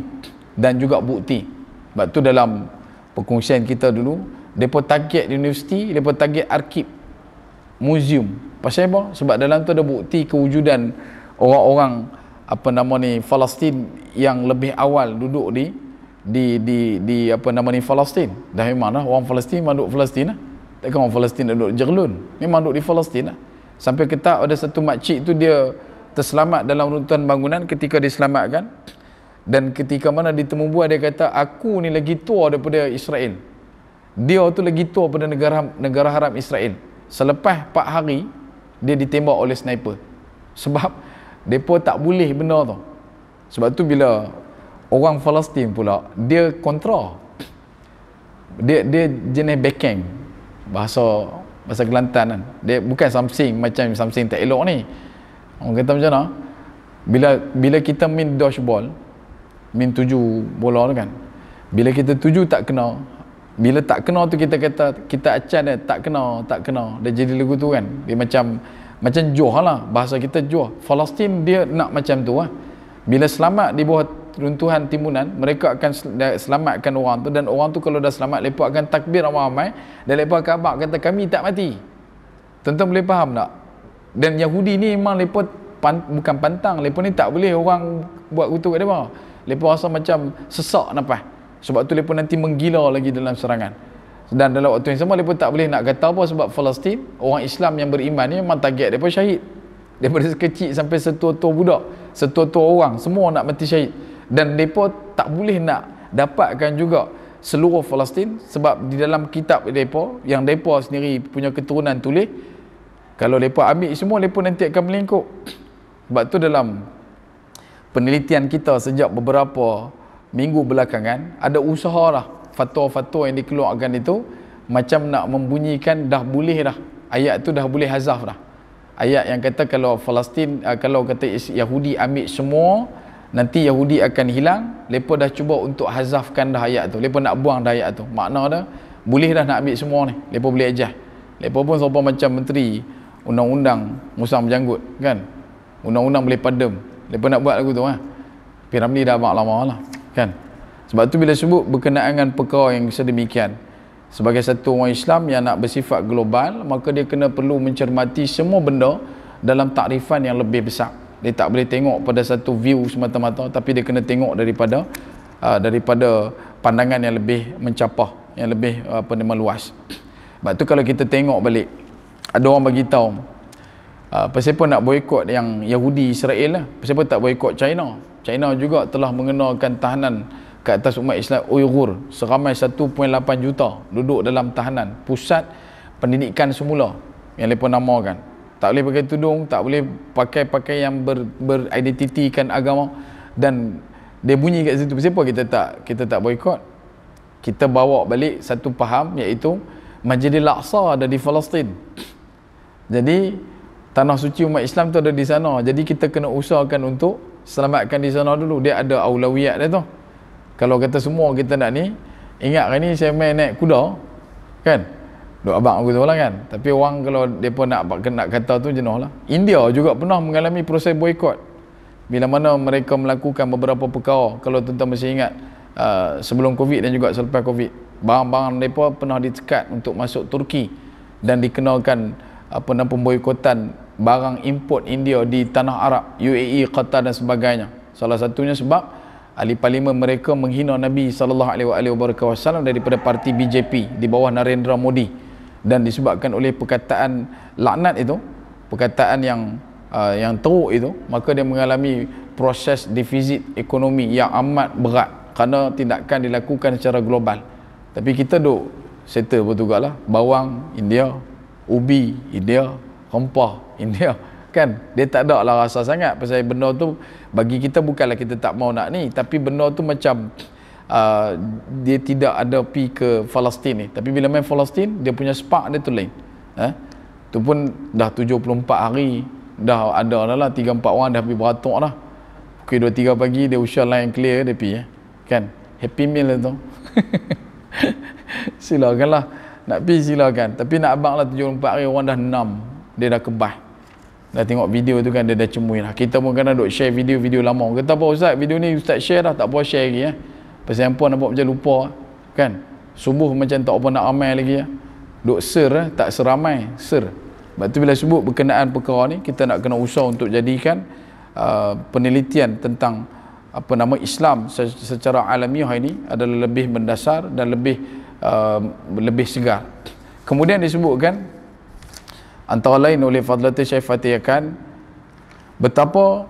dan juga bukti sebab tu dalam perkongsian kita dulu mereka target di universiti, mereka target arkib museum Pasal apa? Sebab dalam tu ada bukti kewujudan orang-orang apa nama ni Palestin yang lebih awal duduk di di di di apa nama ni Palestin. Dah memanglah orang Palestin memang duduk Palestin lah. Takkan orang Palestin duduk Jerlun. Memang duduk di Palestin lah. Sampai kita ada satu makcik tu dia terselamat dalam runtuhan bangunan ketika diselamatkan dan ketika mana ditemu buah dia kata aku ni lagi tua daripada Israel dia tu lagi tua pada negara negara haram Israel selepas 4 hari dia ditembak oleh sniper sebab depa tak boleh benda tu sebab tu bila orang Palestin pula dia kontra dia dia jenis backing bahasa bahasa Kelantan kan dia bukan something macam something tak elok ni orang kata macam mana bila bila kita main dodgeball main tuju bola tu kan bila kita tuju tak kena bila tak kenal tu kita kata kita acan dia tak kenal tak kenal dia jadi lagu tu kan dia macam macam joh lah bahasa kita joh. Palestin dia nak macam tu lah bila selamat di bawah runtuhan timbunan mereka akan selamatkan orang tu dan orang tu kalau dah selamat lepas akan takbir ramai-ramai dan mereka khabar kata kami tak mati Tentu boleh faham tak? dan Yahudi ni memang lepas pan, bukan pantang mereka ni tak boleh orang buat kutuk kat mereka mereka rasa macam sesak nampak sebab tu mereka nanti menggila lagi dalam serangan dan dalam waktu yang sama mereka tak boleh nak kata apa sebab Palestin orang Islam yang beriman ni memang target mereka syahid daripada sekecil sampai setua-tua budak setua-tua orang semua nak mati syahid dan mereka tak boleh nak dapatkan juga seluruh Palestin sebab di dalam kitab mereka yang mereka sendiri punya keturunan tulis kalau mereka ambil semua mereka nanti akan melingkup sebab tu dalam penelitian kita sejak beberapa minggu belakangan ada usaha lah fatwa-fatwa yang dikeluarkan itu macam nak membunyikan dah boleh dah ayat tu dah boleh hazaf dah ayat yang kata kalau Palestin eh, kalau kata Yahudi ambil semua nanti Yahudi akan hilang mereka dah cuba untuk hazafkan dah ayat tu mereka nak buang dah ayat tu makna dah boleh dah nak ambil semua ni mereka boleh ajar mereka pun sopan macam menteri undang-undang musang berjanggut kan undang-undang boleh padam mereka nak buat lagu tu kan ha? Piramli dah abang lama lah kan sebab tu bila sebut berkenaan dengan perkara yang sedemikian sebagai satu orang Islam yang nak bersifat global maka dia kena perlu mencermati semua benda dalam takrifan yang lebih besar dia tak boleh tengok pada satu view semata-mata tapi dia kena tengok daripada aa, uh, daripada pandangan yang lebih mencapah yang lebih uh, apa nama luas. sebab tu kalau kita tengok balik ada orang bagi tahu Uh, pasal apa nak boykot yang Yahudi Israel lah pasal apa tak boykot China China juga telah mengenakan tahanan ke atas umat Islam Uyghur seramai 1.8 juta duduk dalam tahanan pusat pendidikan semula yang mereka namakan tak boleh pakai tudung tak boleh pakai pakai yang ber, beridentitikan agama dan dia bunyi kat situ siapa kita tak kita tak boikot kita bawa balik satu paham iaitu Masjid laksa ada di Palestin. Jadi tanah suci umat Islam tu ada di sana. Jadi kita kena usahakan untuk selamatkan di sana dulu dia ada aulawiyat dia tu kalau kata semua kita nak ni ingat kan ni saya main naik kuda kan duk abang aku tu lah kan tapi orang kalau dia pun nak kena kata tu jenuh lah India juga pernah mengalami proses boycott. bila mana mereka melakukan beberapa perkara kalau tuan-tuan masih ingat uh, sebelum covid dan juga selepas covid barang-barang mereka pernah ditekat untuk masuk Turki dan dikenalkan apa nama pemboikotan barang import India di tanah Arab, UAE, Qatar dan sebagainya. Salah satunya sebab ahli parlimen mereka menghina Nabi sallallahu alaihi wasallam daripada parti BJP di bawah Narendra Modi dan disebabkan oleh perkataan laknat itu, perkataan yang uh, yang teruk itu, maka dia mengalami proses defisit ekonomi yang amat berat kerana tindakan dilakukan secara global. Tapi kita duk settle betul lah bawang India, ubi India, rempah India kan dia tak ada lah rasa sangat pasal benda tu bagi kita bukanlah kita tak mau nak ni tapi benda tu macam uh, dia tidak ada pi ke Palestin ni tapi bila main Palestin dia punya spark dia tu lain eh? tu pun dah 74 hari dah ada dah lah 3-4 orang dah pergi beratuk lah pukul 2-3 pagi dia usia line clear dia pi eh? kan happy meal lah tu silakan lah nak pi silakan tapi nak abang lah 74 hari orang dah 6 dia dah kebah dah tengok video tu kan dia dah cemui lah kita pun kena duk share video-video lama kata apa ustaz video ni ustaz share dah tak puas share lagi ya. persiapan nampak macam lupa kan subuh macam tak apa nak amal lagi ya. duk ser eh, tak seramai ser sebab tu bila sebut berkenaan perkara ni kita nak kena usah untuk jadikan uh, penelitian tentang apa nama Islam secara alamiah ini adalah lebih mendasar dan lebih uh, lebih segar kemudian disebutkan antara lain oleh Fadlatul Syekh Fatih Akan betapa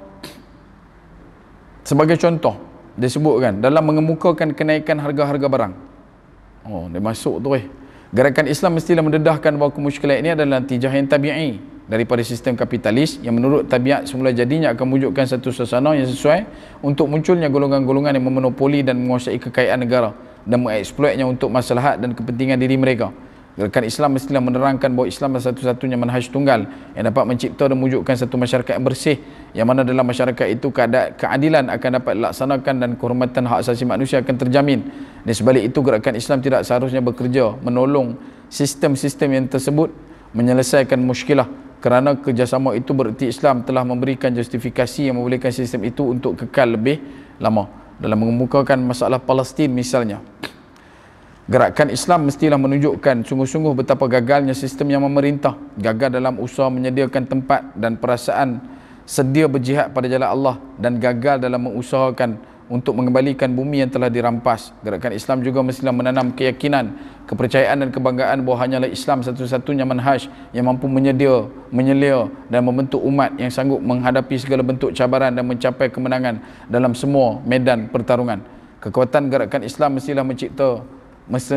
sebagai contoh dia sebutkan dalam mengemukakan kenaikan harga-harga barang oh dia masuk tu eh gerakan Islam mestilah mendedahkan bahawa kemusykilan ini adalah tijah yang tabi'i daripada sistem kapitalis yang menurut tabiat semula jadinya akan wujudkan satu sesana yang sesuai untuk munculnya golongan-golongan yang memonopoli dan menguasai kekayaan negara dan mengeksploitnya untuk masalahat dan kepentingan diri mereka. Gerakan Islam mestilah menerangkan bahawa Islam adalah satu-satunya manhaj tunggal yang dapat mencipta dan mewujudkan satu masyarakat yang bersih yang mana dalam masyarakat itu keadilan akan dapat dilaksanakan dan kehormatan hak asasi manusia akan terjamin. Di sebalik itu gerakan Islam tidak seharusnya bekerja menolong sistem-sistem yang tersebut menyelesaikan muskilah kerana kerjasama itu bererti Islam telah memberikan justifikasi yang membolehkan sistem itu untuk kekal lebih lama dalam mengemukakan masalah Palestin misalnya. Gerakan Islam mestilah menunjukkan sungguh-sungguh betapa gagalnya sistem yang memerintah, gagal dalam usaha menyediakan tempat dan perasaan sedia berjihad pada jalan Allah dan gagal dalam mengusahakan untuk mengembalikan bumi yang telah dirampas. Gerakan Islam juga mestilah menanam keyakinan, kepercayaan dan kebanggaan bahawa hanyalah Islam satu-satunya manhaj yang mampu menyedia, menyelia dan membentuk umat yang sanggup menghadapi segala bentuk cabaran dan mencapai kemenangan dalam semua medan pertarungan. Kekuatan gerakan Islam mestilah mencipta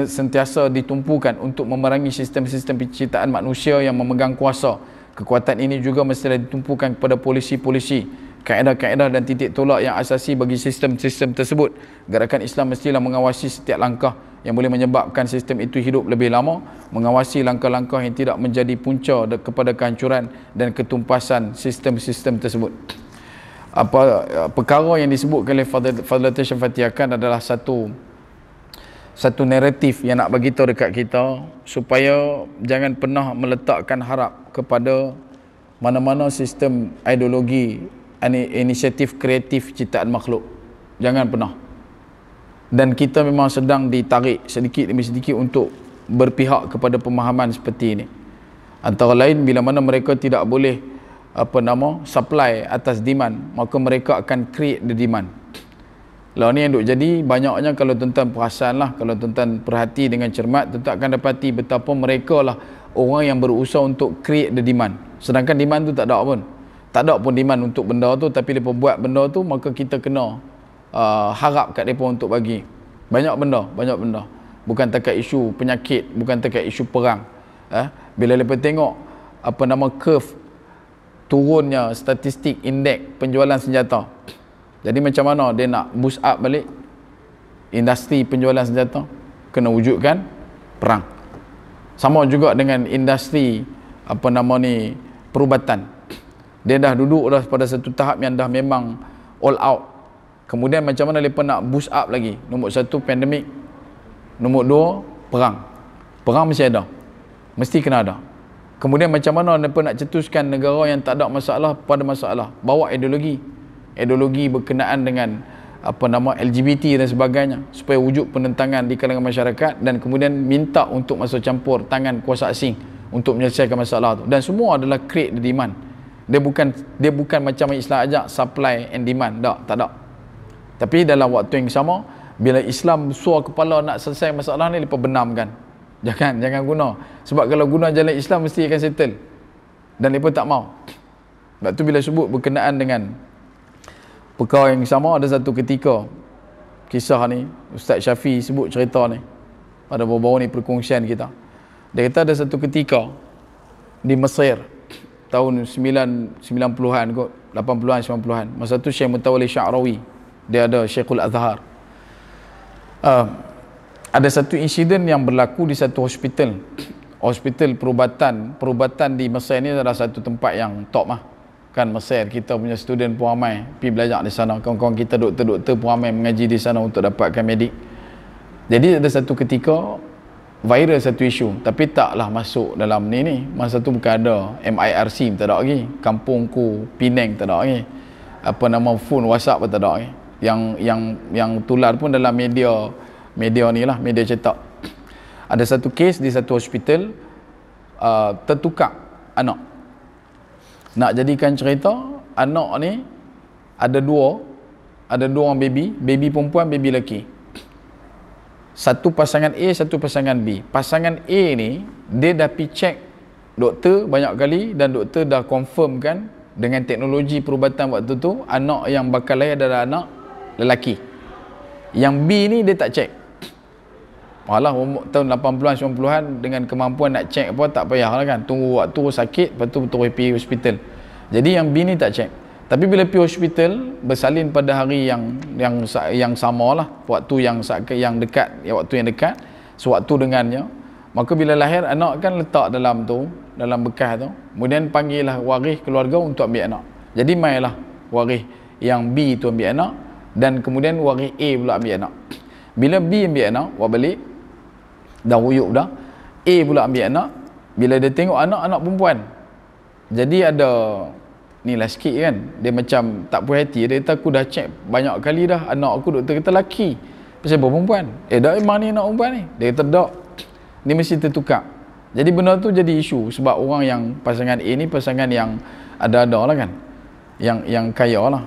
sentiasa ditumpukan untuk memerangi sistem-sistem penciptaan manusia yang memegang kuasa. Kekuatan ini juga mesti ditumpukan kepada polisi-polisi, kaedah-kaedah dan titik tolak yang asasi bagi sistem-sistem tersebut. Gerakan Islam mestilah mengawasi setiap langkah yang boleh menyebabkan sistem itu hidup lebih lama, mengawasi langkah-langkah yang tidak menjadi punca kepada kehancuran dan ketumpasan sistem-sistem tersebut. Apa eh, perkara yang disebutkan oleh Fadlatul Syafatiakan adalah satu satu naratif yang nak bagi tahu dekat kita supaya jangan pernah meletakkan harap kepada mana-mana sistem ideologi inisiatif kreatif ciptaan makhluk jangan pernah dan kita memang sedang ditarik sedikit demi sedikit untuk berpihak kepada pemahaman seperti ini antara lain bila mana mereka tidak boleh apa nama supply atas demand maka mereka akan create the demand kalau ni yang duk jadi, banyaknya kalau tuan-tuan perasan lah, kalau tuan-tuan perhati dengan cermat, tuan-tuan akan dapati betapa mereka lah orang yang berusaha untuk create the demand. Sedangkan demand tu tak ada pun. Tak ada pun demand untuk benda tu, tapi dia buat benda tu, maka kita kena uh, harap kat mereka untuk bagi. Banyak benda, banyak benda. Bukan takat isu penyakit, bukan takat isu perang. Eh? Bila mereka tengok apa nama curve turunnya statistik indeks penjualan senjata, jadi macam mana dia nak boost up balik industri penjualan senjata? Kena wujudkan perang. Sama juga dengan industri apa nama ni perubatan. Dia dah duduk dah pada satu tahap yang dah memang all out. Kemudian macam mana mereka nak boost up lagi? Nombor satu, pandemik. Nombor dua, perang. Perang mesti ada. Mesti kena ada. Kemudian macam mana mereka nak cetuskan negara yang tak ada masalah pada masalah? Bawa ideologi ideologi berkenaan dengan apa nama LGBT dan sebagainya supaya wujud penentangan di kalangan masyarakat dan kemudian minta untuk masuk campur tangan kuasa asing untuk menyelesaikan masalah tu dan semua adalah create the demand dia bukan dia bukan macam Islam ajak supply and demand tak tak tak tapi dalam waktu yang sama bila Islam suar kepala nak selesai masalah ni lepas benamkan jangan jangan guna sebab kalau guna jalan Islam mesti akan settle dan lepas tak mau waktu bila sebut berkenaan dengan perkara yang sama ada satu ketika kisah ni Ustaz Syafi sebut cerita ni pada bawa bawa ni perkongsian kita dia kata ada satu ketika di Mesir tahun 90-an kot 80-an 90-an masa tu Syekh Mutawali Sha'rawi dia ada Syekhul Azhar uh, ada satu insiden yang berlaku di satu hospital hospital perubatan perubatan di Mesir ni adalah satu tempat yang top lah kan Mesir kita punya student pun ramai pergi belajar di sana kawan-kawan kita doktor-doktor pun ramai mengaji di sana untuk dapatkan medik jadi ada satu ketika viral satu isu tapi taklah masuk dalam ni ni masa tu bukan ada MIRC tak ada lagi kampungku Penang tak ada lagi apa nama phone whatsapp pun tak ada lagi yang yang yang tular pun dalam media media ni lah media cetak ada satu kes di satu hospital uh, tertukar anak nak jadikan cerita anak ni ada dua ada dua orang baby baby perempuan baby lelaki satu pasangan A satu pasangan B pasangan A ni dia dah pi check doktor banyak kali dan doktor dah confirmkan dengan teknologi perubatan waktu tu anak yang bakal lahir adalah anak lelaki yang B ni dia tak check Malah tahun 80-an, 90-an dengan kemampuan nak check apa tak payah kan. Tunggu waktu sakit, lepas tu terus pergi hospital. Jadi yang bini tak check. Tapi bila pergi hospital, bersalin pada hari yang yang yang sama lah. Waktu yang yang dekat, yang waktu yang dekat, sewaktu dengannya. Maka bila lahir, anak kan letak dalam tu, dalam bekas tu. Kemudian panggil lah waris keluarga untuk ambil anak. Jadi mainlah waris yang B tu ambil anak. Dan kemudian waris A pula ambil anak. Bila B ambil anak, buat balik, dah wuyuk dah A pula ambil anak bila dia tengok anak anak perempuan jadi ada ni lah sikit kan dia macam tak puas hati dia kata aku dah check banyak kali dah anak aku doktor kata laki pasal perempuan eh dah memang ni anak perempuan ni dia kata tak ni mesti tertukar jadi benda tu jadi isu sebab orang yang pasangan A ni pasangan yang ada-ada lah kan yang yang kaya lah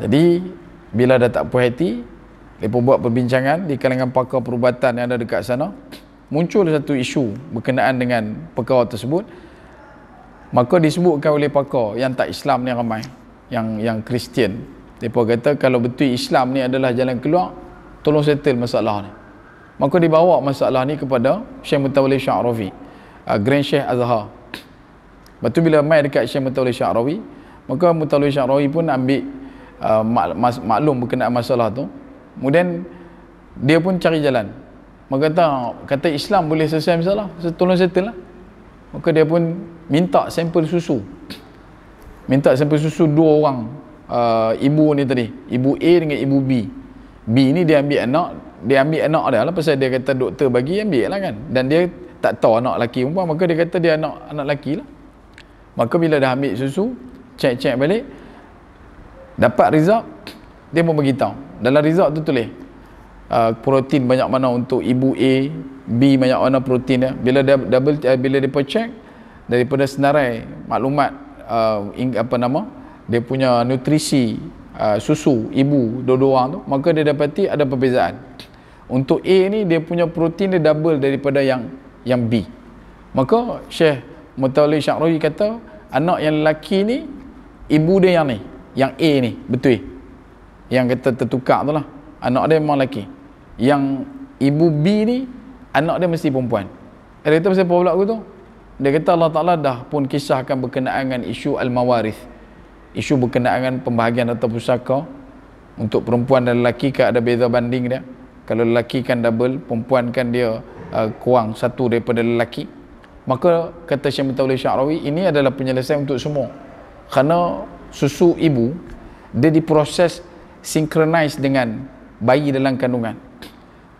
jadi bila dah tak puas hati mereka buat perbincangan di kalangan pakar perubatan yang ada dekat sana. Muncul satu isu berkenaan dengan perkara tersebut. Maka disebutkan oleh pakar yang tak Islam ni ramai. Yang yang Kristian. Mereka kata kalau betul Islam ni adalah jalan keluar, tolong settle masalah ni. Maka dibawa masalah ni kepada Syekh Mutawali Sha'rawi. Uh, Grand Syekh Azhar. Lepas tu bila mai dekat Syekh Mutawali Sha'rawi, maka Mutawali Sha'rawi pun ambil uh, maklum berkenaan masalah tu kemudian dia pun cari jalan maka kata, kata Islam boleh selesai masalah tolong settle lah maka dia pun minta sampel susu minta sampel susu dua orang uh, ibu ni tadi ibu A dengan ibu B B ni dia ambil anak dia ambil anak dia lah pasal dia kata doktor bagi ambil lah kan dan dia tak tahu anak lelaki perempuan maka dia kata dia anak anak lelaki lah maka bila dah ambil susu cek-cek balik dapat result dia pun beritahu dalam result tu tulis uh, protein banyak mana untuk ibu A B banyak mana protein dia bila dia double uh, bila dia check daripada senarai maklumat uh, in, apa nama dia punya nutrisi uh, susu ibu dua-dua orang tu maka dia dapati ada perbezaan untuk A ni dia punya protein dia double daripada yang yang B maka Syekh Mutawli Syakruhi kata anak yang lelaki ni ibu dia yang ni yang A ni betul yang kata tertukar tu lah anak dia memang lelaki yang ibu B ni anak dia mesti perempuan dia kata pasal apa pula aku tu dia kata Allah Ta'ala dah pun kisahkan berkenaan dengan isu al-mawaris isu berkenaan dengan pembahagian atau pusaka untuk perempuan dan lelaki kan ada beza banding dia kalau lelaki kan double perempuan kan dia uh, kurang satu daripada lelaki maka kata Syekh Mutawli Syarawi ini adalah penyelesaian untuk semua kerana susu ibu dia diproses synchronize dengan bayi dalam kandungan.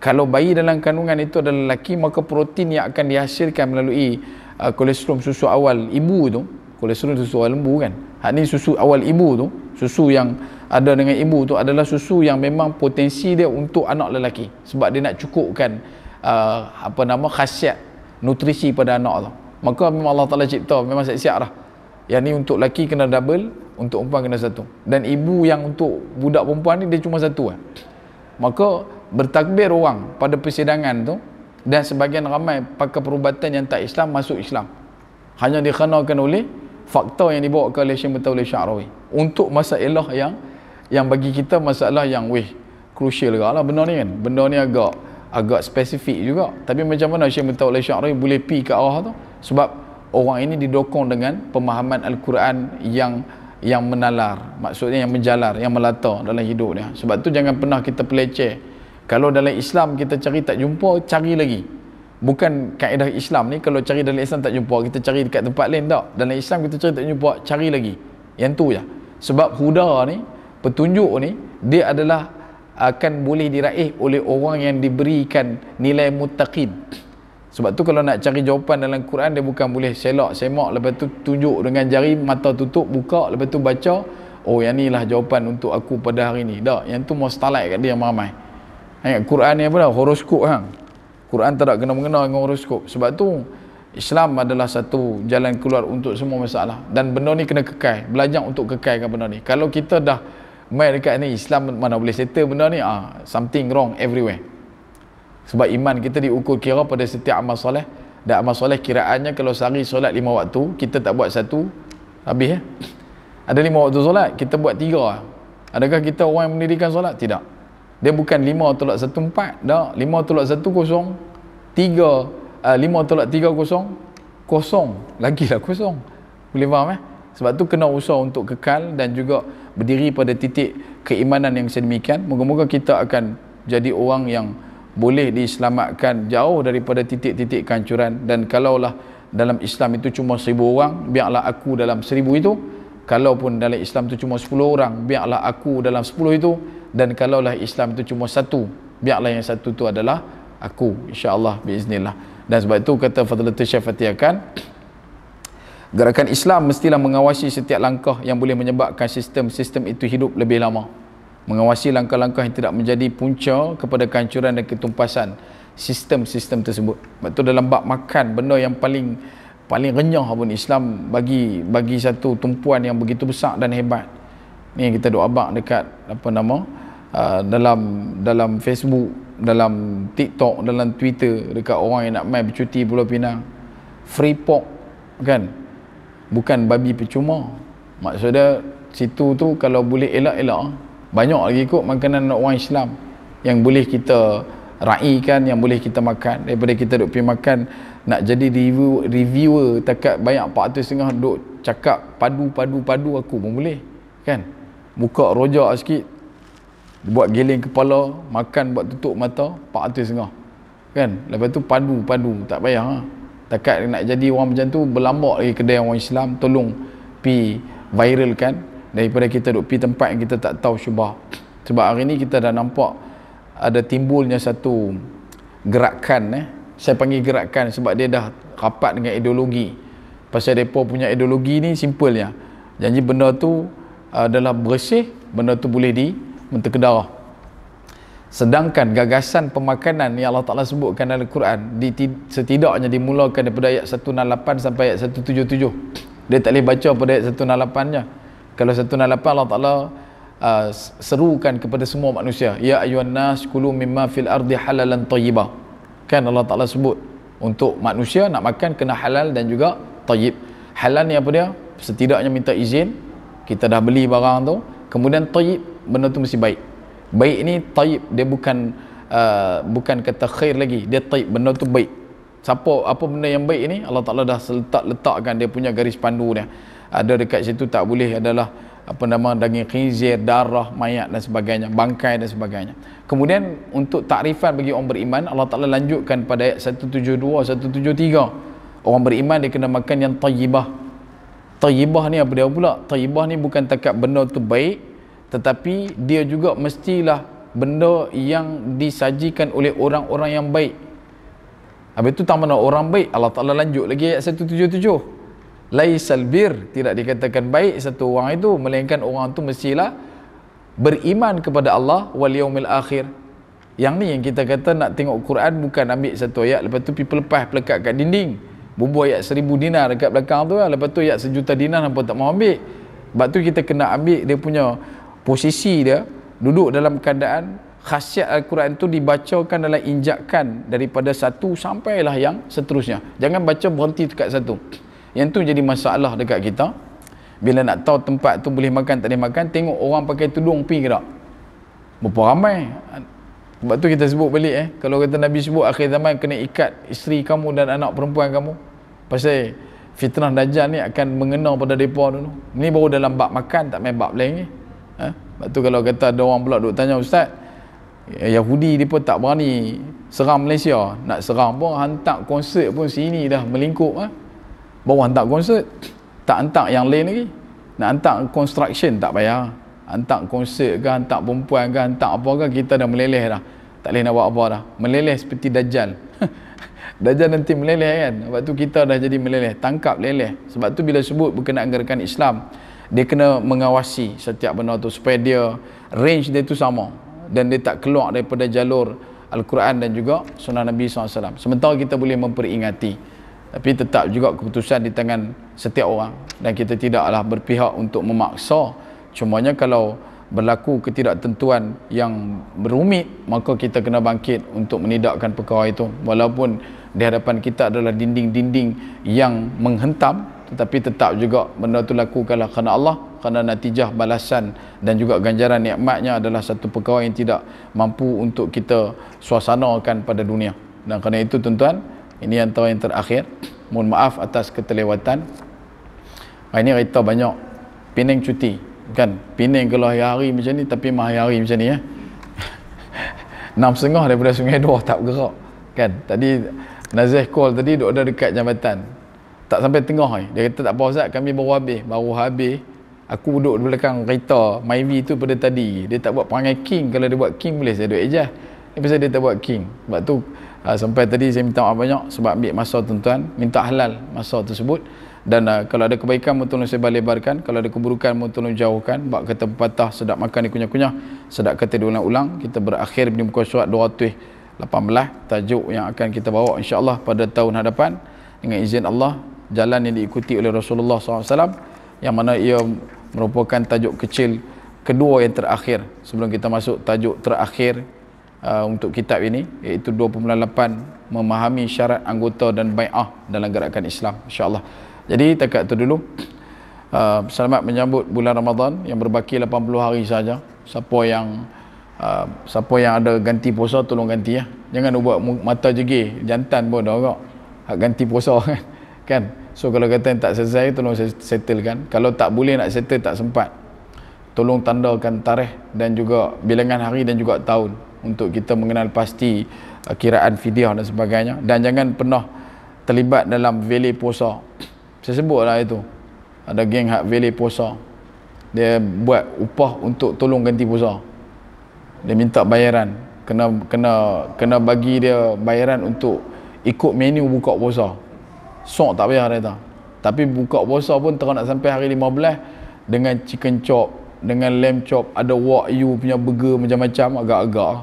Kalau bayi dalam kandungan itu adalah lelaki, maka protein yang akan dihasilkan melalui uh, kolesterol susu awal ibu itu, kolesterol susu awal ibu kan, hak ini susu awal ibu itu, susu yang ada dengan ibu itu adalah susu yang memang potensi dia untuk anak lelaki. Sebab dia nak cukupkan uh, apa nama khasiat nutrisi pada anak itu. Maka memang Allah Ta'ala cipta, memang siap-siap lah. Yang ni untuk laki kena double, untuk perempuan kena satu. Dan ibu yang untuk budak perempuan ni dia cuma satu kan. Maka bertakbir orang pada persidangan tu dan sebagian ramai pakai perubatan yang tak Islam masuk Islam. Hanya dikenakan oleh fakta yang dibawa ke oleh Syekh Mutawli Syarawi. Untuk masalah yang yang bagi kita masalah yang weh krusial. juga lah benda ni kan. Benda ni agak agak spesifik juga. Tapi macam mana Syekh Mutawli Syarawi boleh pergi ke arah tu? Sebab orang ini didokong dengan pemahaman Al-Quran yang yang menalar maksudnya yang menjalar yang melata dalam hidup dia sebab tu jangan pernah kita peleceh kalau dalam Islam kita cari tak jumpa cari lagi bukan kaedah Islam ni kalau cari dalam Islam tak jumpa kita cari dekat tempat lain tak dalam Islam kita cari tak jumpa cari lagi yang tu je sebab huda ni petunjuk ni dia adalah akan boleh diraih oleh orang yang diberikan nilai mutaqid sebab tu kalau nak cari jawapan dalam Quran dia bukan boleh selak semak lepas tu tunjuk dengan jari mata tutup buka lepas tu baca oh yang ni lah jawapan untuk aku pada hari ni. Tak, yang tu mustalah kat dia yang ramai. Ingat Quran ni apa dah? Horoskop hang. Quran tak ada kena mengena dengan horoskop. Sebab tu Islam adalah satu jalan keluar untuk semua masalah dan benda ni kena kekal. Belajar untuk kekalkan benda ni. Kalau kita dah main dekat ni Islam mana boleh settle benda ni? Ah, something wrong everywhere. Sebab iman kita diukur kira pada setiap amal soleh Dan amal soleh kiraannya kalau sehari solat lima waktu Kita tak buat satu Habis ya Ada lima waktu solat Kita buat tiga Adakah kita orang yang mendirikan solat? Tidak Dia bukan lima tolak satu empat Tak Lima tolak satu kosong Tiga uh, Lima tolak tiga kosong Kosong Lagilah kosong Boleh faham ya? Sebab tu kena usaha untuk kekal Dan juga berdiri pada titik keimanan yang sedemikian Moga-moga kita akan jadi orang yang boleh diselamatkan jauh daripada titik-titik kancuran dan kalaulah dalam Islam itu cuma seribu orang biarlah aku dalam seribu itu kalaupun dalam Islam itu cuma sepuluh orang biarlah aku dalam sepuluh itu dan kalaulah Islam itu cuma satu biarlah yang satu itu adalah aku insyaAllah biiznillah dan sebab itu kata Fadlatul Syekh kan? gerakan Islam mestilah mengawasi setiap langkah yang boleh menyebabkan sistem-sistem itu hidup lebih lama mengawasi langkah-langkah yang tidak menjadi punca kepada kehancuran dan ketumpasan sistem-sistem tersebut. Betul dalam bab makan benda yang paling paling renyah pun Islam bagi bagi satu tumpuan yang begitu besar dan hebat. Ni kita doa bab dekat apa nama uh, dalam dalam Facebook, dalam TikTok, dalam Twitter dekat orang yang nak mai bercuti Pulau Pinang. Free pork kan? Bukan babi percuma. Maksudnya situ tu kalau boleh elak-elak banyak lagi kot makanan orang Islam yang boleh kita raikan yang boleh kita makan daripada kita duk pergi makan nak jadi review, reviewer takat banyak 400 setengah duk cakap padu padu padu aku pun boleh kan buka rojak sikit buat geleng kepala makan buat tutup mata 400 setengah kan lepas tu padu padu tak payah ha? takat nak jadi orang macam tu berlambak lagi kedai orang Islam tolong pi viral kan? daripada kita duduk pergi tempat yang kita tak tahu syubah sebab hari ni kita dah nampak ada timbulnya satu gerakan eh. saya panggil gerakan sebab dia dah rapat dengan ideologi pasal mereka punya ideologi ni simple janji benda tu adalah bersih benda tu boleh di mentekedarah sedangkan gagasan pemakanan yang Allah Ta'ala sebutkan dalam Quran setidaknya dimulakan daripada ayat 168 sampai ayat 177 dia tak boleh baca pada ayat 168 nya kalau satu nak lapar Allah Ta'ala uh, serukan kepada semua manusia ya ayuan nas kulu mimma fil ardi halalan tayyibah kan Allah Ta'ala sebut untuk manusia nak makan kena halal dan juga tayyib halal ni apa dia setidaknya minta izin kita dah beli barang tu kemudian tayyib benda tu mesti baik baik ni tayyib dia bukan uh, bukan kata khair lagi dia tayyib benda tu baik siapa apa benda yang baik ini Allah Ta'ala dah letak, letakkan dia punya garis pandu dia ada dekat situ tak boleh adalah apa nama daging khinzir, darah, mayat dan sebagainya, bangkai dan sebagainya. Kemudian untuk takrifan bagi orang beriman, Allah Taala lanjutkan pada ayat 172 173. Orang beriman dia kena makan yang tayyibah. Tayyibah ni apa dia pula? Tayyibah ni bukan takat benda tu baik tetapi dia juga mestilah benda yang disajikan oleh orang-orang yang baik. Habis tu tambah orang baik, Allah Taala lanjut lagi ayat 177 laisal bir tidak dikatakan baik satu orang itu melainkan orang itu mestilah beriman kepada Allah wal yaumil akhir yang ni yang kita kata nak tengok Quran bukan ambil satu ayat lepas tu people lepas pelekat kat dinding bubu ayat seribu dinar dekat belakang tu lah. lepas tu ayat sejuta dinar nampak tak mau ambil sebab tu kita kena ambil dia punya posisi dia duduk dalam keadaan khasiat Al-Quran tu dibacakan dalam injakan daripada satu sampailah yang seterusnya jangan baca berhenti dekat satu yang tu jadi masalah dekat kita. Bila nak tahu tempat tu boleh makan tak boleh makan, tengok orang pakai tudung pi ke tak? Berapa ramai? Sebab tu kita sebut balik eh. Kalau kata Nabi sebut akhir zaman kena ikat isteri kamu dan anak perempuan kamu. Pasal fitnah dajjal ni akan mengena pada depa tu. Ni baru dalam bab makan tak main bab lain ni. Eh? Eh? Sebab tu kalau kata ada orang pula duk tanya ustaz, Yahudi dia pun tak berani serang Malaysia. Nak serang pun hantar konsert pun sini dah melingkup Eh? Bawa hantar konsert Tak hantar yang lain lagi Nak hantar construction tak payah Hantar konsert ke hantar perempuan ke hantar apa ke Kita dah meleleh dah Tak boleh nak buat apa dah Meleleh seperti Dajjal Dajjal nanti meleleh kan Sebab tu kita dah jadi meleleh Tangkap leleh Sebab tu bila sebut berkenaan gerakan Islam Dia kena mengawasi setiap benda tu Supaya dia range dia tu sama Dan dia tak keluar daripada jalur Al-Quran dan juga sunnah Nabi SAW Sementara kita boleh memperingati tapi tetap juga keputusan di tangan setiap orang dan kita tidaklah berpihak untuk memaksa cumanya kalau berlaku ketidaktentuan yang berumit maka kita kena bangkit untuk menidakkan perkara itu walaupun di hadapan kita adalah dinding-dinding yang menghentam tetapi tetap juga benda itu lakukanlah kerana Allah kerana natijah balasan dan juga ganjaran nikmatnya adalah satu perkara yang tidak mampu untuk kita suasanakan pada dunia dan kerana itu tuan-tuan ini antara yang terakhir. Mohon maaf atas keterlewatan. Hari ini kita banyak pening cuti. Kan? Pening kalau hari-hari macam ni tapi mah hari-hari macam ni ya. Enam setengah daripada Sungai Dua tak bergerak. Kan? Tadi Nazih call tadi duduk ada dekat jambatan. Tak sampai tengah ni. Eh. Dia kata tak apa Ustaz kami baru habis. Baru habis. Aku duduk di belakang kereta Myvi tu pada tadi. Dia tak buat perangai king. Kalau dia buat king boleh saya duduk ejah. Ini pasal dia tak buat king. Sebab tu Ha, sampai tadi saya minta maaf banyak sebab ambil masa tuan-tuan minta halal masa tersebut dan uh, kalau ada kebaikan mohon tolong saya lebarkan kalau ada keburukan mohon tolong jauhkan bab kata pepatah sedap makan dikunyah-kunyah sedap kata diulang-ulang kita berakhir di muka surat 218 tajuk yang akan kita bawa insyaallah pada tahun hadapan dengan izin Allah jalan yang diikuti oleh Rasulullah SAW yang mana ia merupakan tajuk kecil kedua yang terakhir sebelum kita masuk tajuk terakhir Uh, untuk kitab ini iaitu 28 memahami syarat anggota dan bai'ah dalam gerakan Islam insyaallah. Jadi takat tu dulu. Uh, selamat menyambut bulan Ramadan yang berbaki 80 hari saja. Siapa yang uh, siapa yang ada ganti puasa tolong ganti ya. Jangan buat mata jegi jantan pun dah orang hak ganti puasa kan. kan? So kalau kata yang tak selesai tolong settlekan. Kalau tak boleh nak settle tak sempat. Tolong tandakan tarikh dan juga bilangan hari dan juga tahun untuk kita mengenal pasti uh, kiraan fidyah dan sebagainya dan jangan pernah terlibat dalam vele posa saya sebutlah itu ada geng hak vele posa dia buat upah untuk tolong ganti puasa dia minta bayaran kena kena kena bagi dia bayaran untuk ikut menu buka puasa sok tak payah dia tapi buka puasa pun terang nak sampai hari 15 dengan chicken chop dengan lamb chop ada wok you punya burger macam-macam agak-agak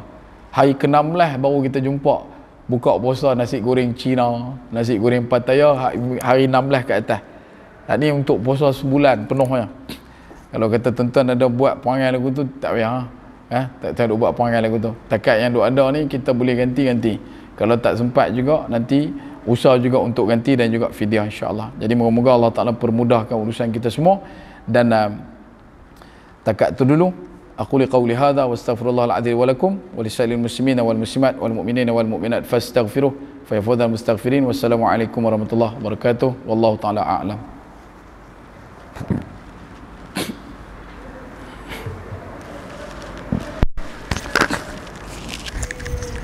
hari ke-16 lah baru kita jumpa buka puasa nasi goreng Cina, nasi goreng Pattaya ha- hari 16 lah ke atas. Dan ha, ni untuk puasa sebulan penuhnya. Kalau kata tuan-tuan ada buat perangai lagu tu tak payah. Ha? Eh, tak tahu buat perangai lagu tu. Takat yang duk ada ni kita boleh ganti-ganti. Kalau tak sempat juga nanti usah juga untuk ganti dan juga fidyah insya-Allah. Jadi moga-moga Allah Taala permudahkan urusan kita semua dan um, takat tu dulu أقول قولي هذا واستغفر الله العظيم ولكم ولسائر المسلمين والمسلمات والمؤمنين والمؤمنات فاستغفروه فيفوز المستغفرين والسلام عليكم ورحمة الله وبركاته والله تعالى أعلم. Thank you.